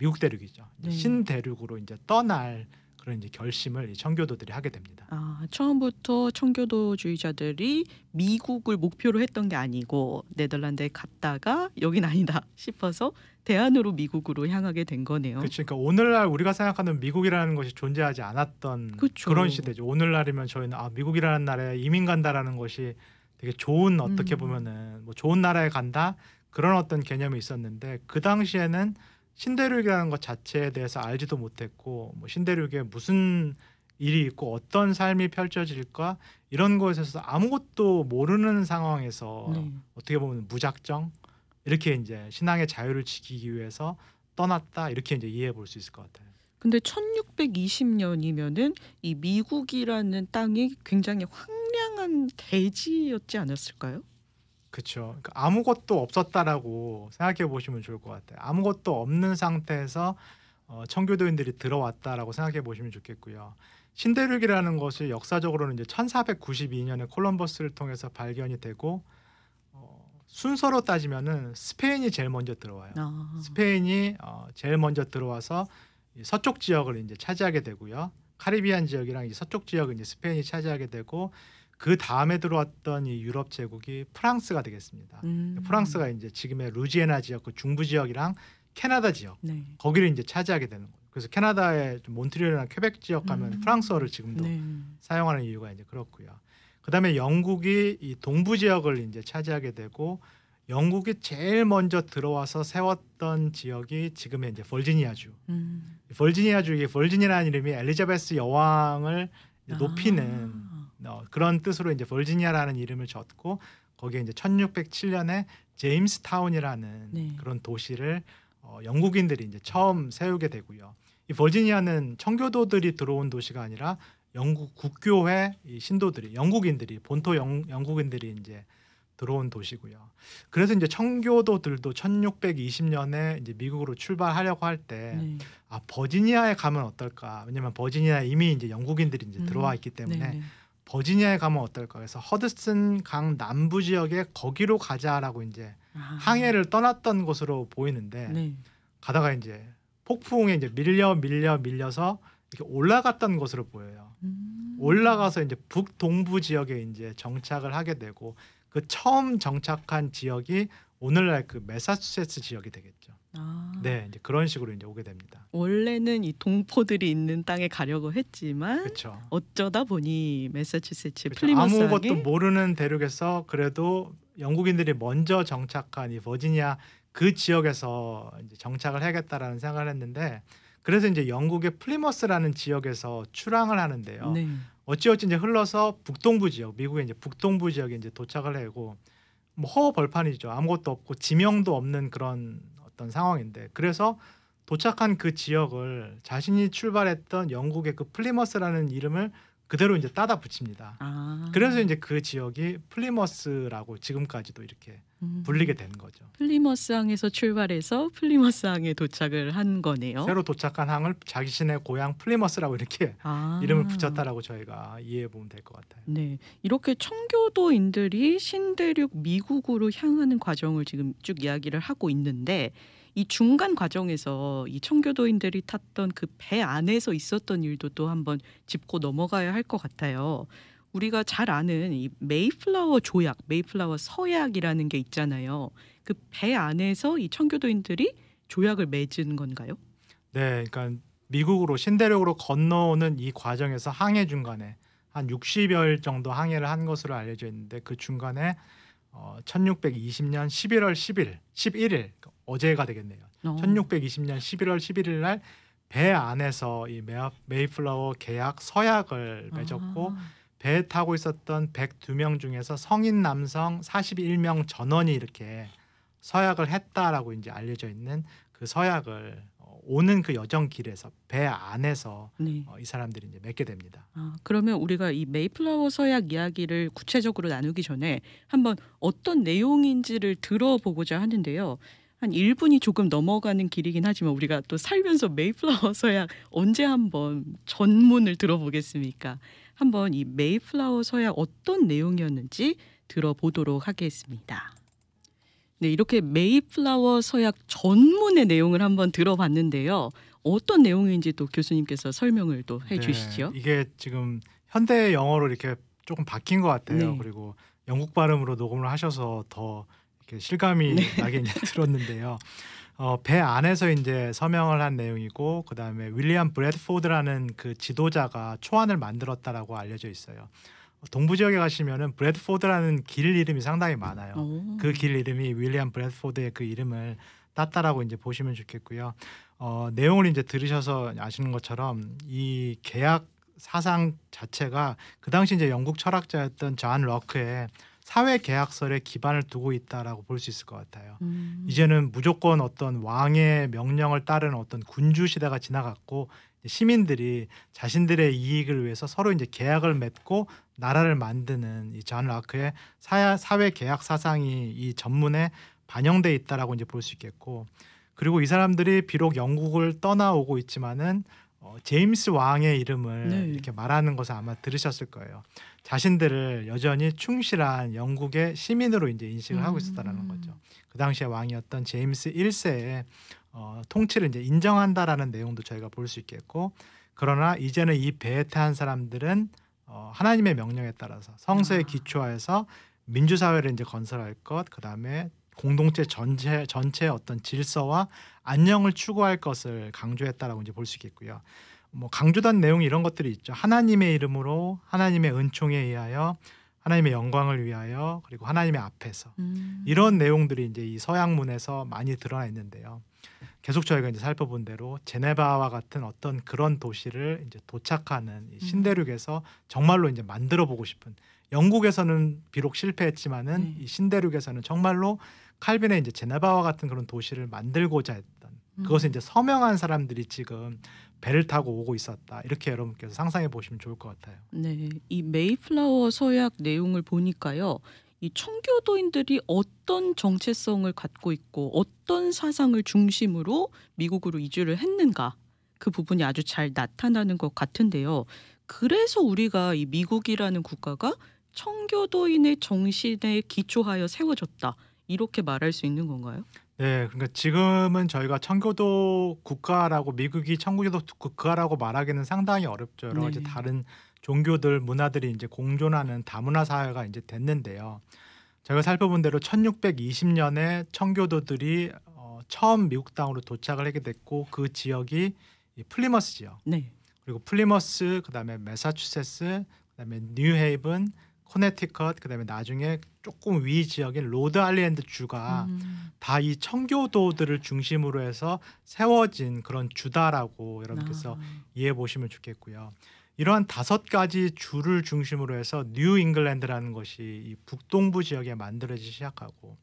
미국 대륙이죠. 네. 신대륙으로 이제 떠날 그런
이제 결심을 청교도들이 하게 됩니다. 아, 처음부터 청교도주의자들이 미국을 목표로 했던 게 아니고 네덜란드에 갔다가 여긴 아니다 싶어서 대안으로 미국으로 향하게 된 거네요. 그렇죠. 그러니까 오늘날 우리가 생각하는 미국이라는 것이 존재하지
않았던 그쵸. 그런 시대죠. 오늘날이면 저희는 아 미국이라는 나라에 이민 간다라는 것이 되게 좋은 어떻게 음. 보면은 뭐 좋은 나라에 간다 그런 어떤 개념이 있었는데 그 당시에는 신대륙이라는 것 자체에 대해서 알지도 못했고 뭐 신대륙에 무슨 일이 있고 어떤 삶이 펼쳐질까 이런 것에서 아무것도 모르는 상황에서 네. 어떻게 보면 무작정 이렇게 이제 신앙의 자유를 지키기 위해서 떠났다 이렇게 이제 이해해 볼 수 있을 것 같아요.
근데 1620년이면은 이 미국이라는 땅이 굉장히 황량한 대지였지 않았을까요?
그렇죠. 그러니까 아무것도 없었다라고 생각해 보시면 좋을 것 같아요. 아무것도 없는 상태에서 어, 청교도인들이 들어왔다라고 생각해 보시면 좋겠고요. 신대륙이라는 것이 역사적으로는 이제 1492년에 콜럼버스를 통해서 발견이 되고 어, 순서로 따지면은 스페인이 제일 먼저 들어와요. 아. 스페인이 어, 제일 먼저 들어와서 서쪽 지역을 이제 차지하게 되고요. 카리비안 지역이랑 이 서쪽 지역은 이제 스페인이 차지하게 되고 그 다음에 들어왔던 이 유럽 제국이 프랑스가 되겠습니다. 음. 프랑스가 이제 지금의 루지에나 지역, 그 중부 지역이랑 캐나다 지역 네. 거기를 이제 차지하게 되는 거예요. 그래서 캐나다의 몬트리올이나 퀘벡 지역 가면 음. 프랑스어를 지금도 네. 사용하는 이유가 이제 그렇고요. 그다음에 영국이 이 동부 지역을 이제 차지하게 되고 영국이 제일 먼저 들어와서 세웠던 지역이 지금의 이제 벌지니아주 음. 버지니아주 이게 버지니아라는 이름이 엘리자베스 여왕을 아. 높이는 아. 어, 그런 뜻으로 이제 버지니아라는 이름을 줬고 거기에 이제 1607년에 제임스타운이라는 네. 그런 도시를 어, 영국인들이 이제 처음 세우게 되고요. 이 버지니아는 청교도들이 들어온 도시가 아니라 영국 국교회 이 신도들이 영국인들이 본토 영, 영국인들이 이제 들어온 도시고요. 그래서 이제 청교도들도 1620년에 이제 미국으로 출발하려고 할 때아 네. 아, 버지니아에 가면 어떨까? 왜냐면 버지니아 이미 이제 영국인들이 이제 음. 들어와 있기 때문에 네, 네. 버지니아에 가면 어떨까 해서 허드슨 강 남부 지역에 거기로 가자라고 이제 아. 항해를 떠났던 것으로 보이는데 네. 가다가 이제 폭풍에 이제 밀려 밀려 밀려서 이렇게 올라갔던 것으로 보여요. 음. 올라가서 이제 북동부 지역에 이제 정착을 하게 되고 그 처음 정착한 지역이 오늘날 그메사추세츠 지역이 되겠죠. 아. 네, 이제 그런 식으로 이제 오게 됩니다.
원래는 이 동포들이 있는 땅에 가려고 했지만 그쵸. 어쩌다 보니 매사추세츠 플리머스 아무것도
모르는 대륙에서 그래도 영국인들이 먼저 정착한 이 버지니아 그 지역에서 이제 정착을 해야겠다라는 생각을 했는데 그래서 이제 영국의 플리머스라는 지역에서 출항을 하는데요. 네. 어찌어찌 이제 흘러서 북동부 지역, 미국의 이제 북동부 지역에 이제 도착을 하고 뭐 허허벌판이죠. 아무것도 없고 지명도 없는 그런 어떤 상황인데 그래서 도착한 그 지역을 자신이 출발했던 영국의 그 플리머스라는 이름을 그대로 이제 따다 붙입니다. 아. 그래서 이제 그 지역이 플리머스라고 지금까지도 이렇게 음. 불리게 된 거죠.
플리머스항에서 출발해서 플리머스항에 도착을 한 거네요. 새로
도착한 항을 자신의 기 고향 플리머스라고 이렇게
아. 이름을
붙였다라고 저희가 이해해 보면 될 것 같아요.
네, 이렇게 청교도인들이 신대륙 미국으로 향하는 과정을 지금 쭉 이야기를 하고 있는데 이 중간 과정에서 이 청교도인들이 탔던 그 배 안에서 있었던 일도 또 한번 짚고 넘어가야 할 것 같아요. 우리가 잘 아는 이 메이플라워 조약, 메이플라워 서약이라는 게 있잖아요. 그 배 안에서 이 청교도인들이 조약을 맺은 건가요?
네, 그러니까 미국으로 신대륙으로 건너오는 이 과정에서 항해 중간에 한 60여일 정도 항해를 한 것으로 알려져 있는데 그 중간에 어, 1620년 11월 10일, 11일 어제가 되겠네요. 어. 1620년 11월 11일 날 배 안에서 이 메이, 플라워 계약 서약을 맺었고 아. 배 타고 있었던 102명 중에서 성인 남성 41명 전원이 이렇게 서약을 했다라고 이제 알려져 있는 그 서약을 어, 오는 그 여정 길에서 배 안에서 네. 어, 이 사람들이 이제 맺게 됩니다. 아,
그러면 우리가 이 메이플라워 서약 이야기를 구체적으로 나누기 전에 한번 어떤 내용인지를 들어보고자 하는데요. 한 1분이 조금 넘어가는 길이긴 하지만 우리가 또 살면서 메이플라워 서약 언제 한번 전문을 들어보겠습니까? 한번 이 메이플라워 서약 어떤 내용이었는지 들어보도록 하겠습니다. 네, 이렇게 메이플라워 서약 전문의 내용을 한번 들어봤는데요. 어떤 내용인지 또 교수님께서 설명을 또 네, 해주시죠. 네,
이게 지금 현대 영어로 이렇게 조금 바뀐 것 같아요. 네. 그리고 영국 발음으로 녹음을 하셔서 더 이렇게 실감이 네. 나게 이제 <laughs> 들었는데요. 어, 배 안에서 이제 서명을 한 내용이고 그 다음에 윌리엄 브레드포드라는 그 지도자가 초안을 만들었다라고 알려져 있어요. 어, 동부 지역에 가시면은 브레드포드라는 길 이름이 상당히 많아요. 그 길 이름이 윌리엄 브레드포드의 그 이름을 땄다라고 이제 보시면 좋겠고요. 어, 내용을 이제 들으셔서 아시는 것처럼 이 계약 사상 자체가 그 당시 이제 영국 철학자였던 잔 러크의 사회 계약설에 기반을 두고 있다라고 볼 수 있을 것 같아요. 음. 이제는 무조건 어떤 왕의 명령을 따르는 어떤 군주 시대가 지나갔고 시민들이 자신들의 이익을 위해서 서로 이제 계약을 맺고 나라를 만드는 이잔 라크의 사회 계약 사상이 이 전문에 반영돼 있다라고 이제 볼 수 있겠고 그리고 이 사람들이 비록 영국을 떠나오고 있지만은 어, 제임스 왕의 이름을 네. 이렇게 말하는 것을 아마 들으셨을 거예요. 자신들을 여전히 충실한 영국의 시민으로 이제 인식을 음. 하고 있었다라는 음. 거죠. 그 당시에 왕이었던 제임스 1세의 어, 통치를 이제 인정한다라는 내용도 저희가 볼 수 있겠고 그러나 이제는 이 배에 탄 사람들은 어, 하나님의 명령에 따라서 성서에 아. 기초하여서 민주사회를 이제 건설할 것, 그 다음에 공동체 전체 전체 어떤 질서와 안녕을 추구할 것을 강조했다라고 이제 볼 수 있겠고요. 뭐 강조된 내용 이런 것들이 있죠. 하나님의 이름으로 하나님의 은총에 의하여 하나님의 영광을 위하여 그리고 하나님의 앞에서 음. 이런 내용들이 이제 이 서양문에서 많이 드러나 있는데요. 계속 저희가 이제 살펴본 대로 제네바와 같은 어떤 그런 도시를 이제 도착하는 음. 신대륙에서 정말로 이제 만들어 보고 싶은 영국에서는 비록 실패했지만은 네. 이 신대륙에서는 정말로 칼빈의 이제 제네바와 같은 그런 도시를 만들고자 했던 음. 그것을 이제 서명한 사람들이 지금 배를 타고 오고 있었다 이렇게 여러분께서 상상해 보시면 좋을 것 같아요.
네, 이 메이플라워 서약 내용을 보니까요. 이 청교도인들이 어떤 정체성을 갖고 있고 어떤 사상을 중심으로 미국으로 이주를 했는가 그 부분이 아주 잘 나타나는 것 같은데요. 그래서 우리가 이 미국이라는 국가가 청교도인의 정신에 기초하여 세워졌다. 이렇게 말할 수 있는 건가요?
네, 그러니까 지금은 저희가 청교도 국가라고 미국이 청교도 국가라고 말하기는 상당히 어렵죠. 여러 가지 네. 다른 종교들 문화들이 이제 공존하는 다문화 사회가 이제 됐는데요. 제가 살펴본 대로 1620년에 청교도들이 어, 처음 미국 땅으로 도착을 하게 됐고 그 지역이 플리머스 지역. 네. 그리고 플리머스 그다음에 매사추세츠 그다음에 뉴헤이븐 코네티컷 그다음에 나중에 조금 위 지역인 로드 아일랜드 주가 음. 다이 청교도들을 중심으로 해서 세워진 그런 주다라고 여러분께서 아. 이해해 보시면 좋겠고요. 이러한 다섯 가지 주를 중심으로 해서 뉴 잉글랜드라는 것이 이 북동부 지역에 만들어지기 시작하고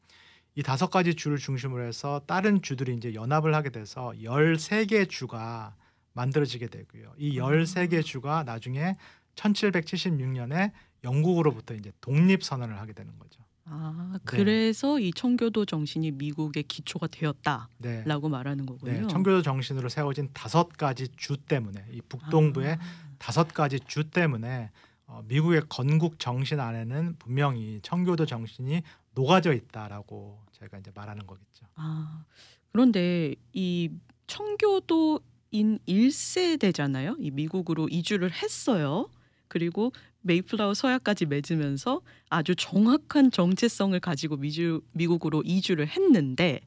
이 다섯 가지 주를 중심으로 해서 다른 주들이 이제 연합을 하게 돼서 열세 개 주가 만들어지게 되고요. 이 열세 개 음. 주가 나중에 천칠백칠년에 영국으로부터 이제 독립 선언을 하게 되는 거죠.
아 네. 그래서 네. 이 청교도 정신이 미국의 기초가 되었다라고 네. 말하는 거군요. 네, 청교도 정신으로 세워진 다섯 가지 주 때문에 이 북동부의 아.
다섯 가지 주 때문에 어, 미국의 건국 정신 안에는 분명히 청교도 정신이 녹아져 있다라고 저희가 이제 말하는 거겠죠.
아 그런데 이 청교도인 일세대잖아요이 미국으로 이주를 했어요. 그리고 메이플라워 서약까지 맺으면서 아주 정확한 정체성을 가지고 미주, 미국으로 이주를 했는데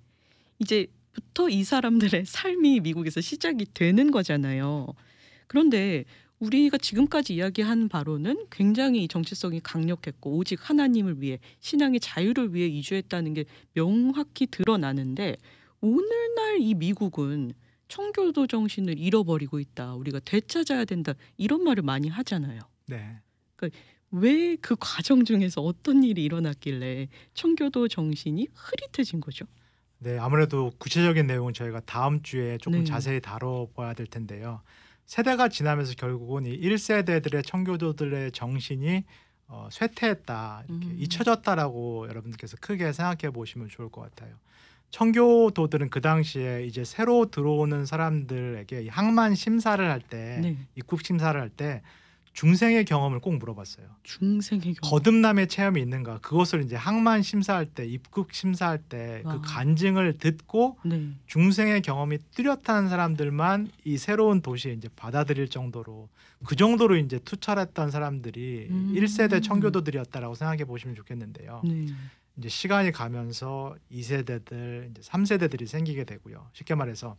이제부터 이 사람들의 삶이 미국에서 시작이 되는 거잖아요. 그런데 우리가 지금까지 이야기한 바로는 굉장히 정체성이 강력했고 오직 하나님을 위해 신앙의 자유를 위해 이주했다는 게 명확히 드러나는데 오늘날 이 미국은 청교도 정신을 잃어버리고 있다. 우리가 되찾아야 된다. 이런 말을 많이 하잖아요. 네. 그러니까 그 왜 그 과정 중에서 어떤 일이 일어났길래 청교도 정신이 흐릿해진 거죠?
네, 아무래도 구체적인 내용은 저희가 다음 주에 조금 네. 자세히 다뤄봐야 될 텐데요. 세대가 지나면서 결국은 이 1세대들의 청교도들의 정신이 어, 쇠퇴했다, 이렇게 음. 잊혀졌다라고 여러분께서 크게 생각해 보시면 좋을 것 같아요. 청교도들은 그 당시에 이제 새로 들어오는 사람들에게 항만 심사를 할 때, 네. 입국 심사를 할때 중생의 경험을 꼭 물어봤어요.
중생의
경험. 거듭남의 체험이 있는가? 그것을 이제 항만 심사할 때, 입국 심사할 때 그 간증을 듣고 네. 중생의 경험이 뚜렷한 사람들만 이 새로운 도시에 이제 받아들일 정도로 그 정도로 이제 투철했던 사람들이 음. 1세대 청교도들이었다라고 생각해 보시면 좋겠는데요. 네. 이제 시간이 가면서 2세대들, 이제 3세대들이 생기게 되고요. 쉽게 말해서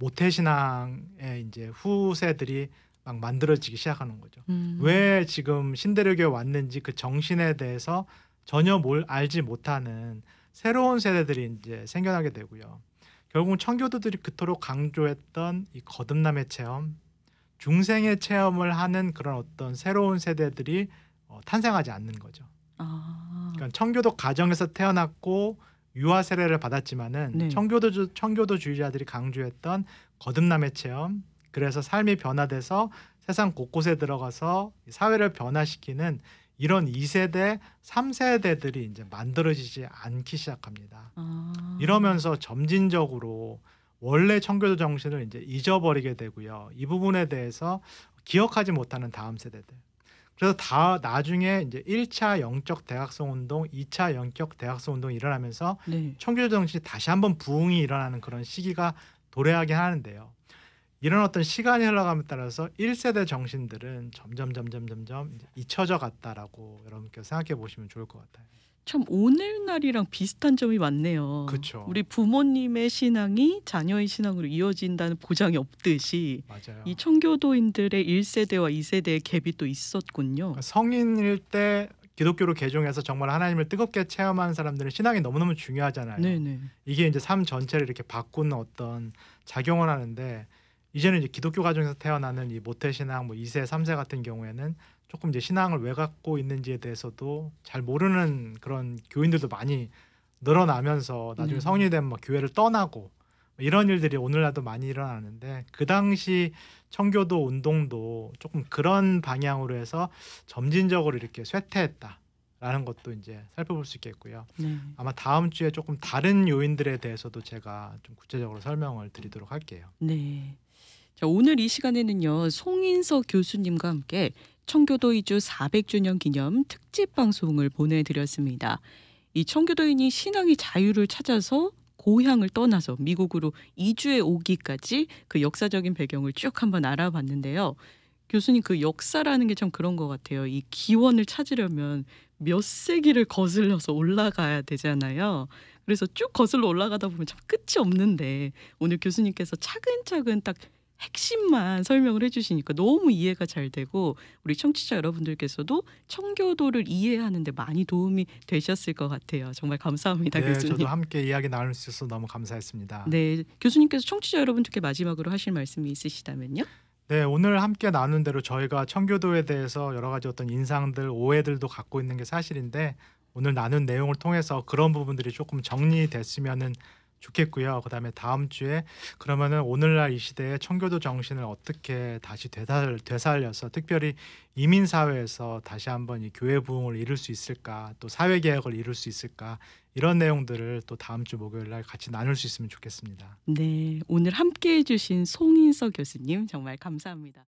모태신앙의 이제 후세들이 막 만들어지기 시작하는 거죠. 음. 왜 지금 신대륙에 왔는지 그 정신에 대해서 전혀 뭘 알지 못하는 새로운 세대들이 이제 생겨나게 되고요. 결국 청교도들이 그토록 강조했던 이 거듭남의 체험, 중생의 체험을 하는 그런 어떤 새로운 세대들이 어, 탄생하지 않는 거죠.
아.
그러니까 청교도 가정에서 태어났고 유아 세례를 받았지만은 네. 청교도 청교도주의자들이 강조했던 거듭남의 체험, 그래서 삶이 변화돼서 세상 곳곳에 들어가서 사회를 변화시키는 이런 2세대, 3세대들이 이제 만들어지지 않기 시작합니다. 아. 이러면서 점진적으로 원래 청교도 정신을 이제 잊어버리게 되고요. 이 부분에 대해서 기억하지 못하는 다음 세대들. 그래서 다 나중에 이제 1차 영적 대학성 운동, 2차 영적 대학성 운동이 일어나면서 네. 청교도 정신이 다시 한번 부흥이 일어나는 그런 시기가 도래하긴 하는데요. 이런 어떤 시간이 흘러감에 따라서 1세대 정신들은 점점 점점 점점 잊혀져 갔다라고 여러분께서 생각해 보시면 좋을 것 같아요.
참 오늘날이랑 비슷한 점이 많네요. 그렇죠. 우리 부모님의 신앙이 자녀의 신앙으로 이어진다는 보장이 없듯이 맞아요. 이 청교도인들의 1세대와 2세대의 갭이 또 있었군요. 그러니까 성인일 때 기독교로 개종해서 정말 하나님을
뜨겁게 체험하는 사람들은 신앙이 너무너무 중요하잖아요. 네네. 이게 이제 삶 전체를 이렇게 바꾸는 어떤 작용을 하는데 이제는 이제 기독교 가정에서 태어나는 이 모태 신앙 뭐 2세, 3세 같은 경우에는 조금 이제 신앙을 왜 갖고 있는지에 대해서도 잘 모르는 그런 교인들도 많이 늘어나면서 나중에 음. 성인이 되면 막 교회를 떠나고 뭐 이런 일들이 오늘날도 많이 일어나는데 그 당시 청교도 운동도 조금 그런 방향으로 해서 점진적으로 이렇게 쇠퇴했다라는 것도 이제 살펴볼 수 있겠고요. 네. 아마 다음 주에 조금 다른 요인들에 대해서도 제가 좀 구체적으로 설명을 드리도록 할게요.
네. 자, 오늘 이 시간에는요. 송인석 교수님과 함께 청교도 이주 400주년 기념 특집 방송을 보내드렸습니다. 이 청교도인이 신앙의 자유를 찾아서 고향을 떠나서 미국으로 이주해 오기까지 그 역사적인 배경을 쭉 한번 알아봤는데요. 교수님 그 역사라는 게 참 그런 것 같아요. 이 기원을 찾으려면 몇 세기를 거슬러서 올라가야 되잖아요. 그래서 쭉 거슬러 올라가다 보면 참 끝이 없는데 오늘 교수님께서 차근차근 딱 핵심만 설명을 해주시니까 너무 이해가 잘 되고 우리 청취자 여러분들께서도 청교도를 이해하는데 많이 도움이 되셨을 것 같아요. 정말 감사합니다, 네, 교수님. 저도 함께 이야기 나눌 수 있어서 너무 감사했습니다. 네, 교수님께서 청취자 여러분들께 마지막으로 하실 말씀이 있으시다면요.
네, 오늘 함께 나눈 대로 저희가 청교도에 대해서 여러 가지 어떤 인상들, 오해들도 갖고 있는 게 사실인데 오늘 나눈 내용을 통해서 그런 부분들이 조금 정리됐으면은 좋겠고요. 그다음에 다음 주에 그러면은 오늘날 이시대에 청교도 정신을 어떻게 다시 되살, 되살려서 특별히 이민 사회에서 다시 한번 이 교회 부흥을 이룰 수 있을까, 또 사회 개혁을 이룰 수 있을까 이런 내용들을 또 다음 주 목요일 날 같이 나눌 수 있으면 좋겠습니다.
네, 오늘 함께해 주신 송인서 교수님 정말 감사합니다.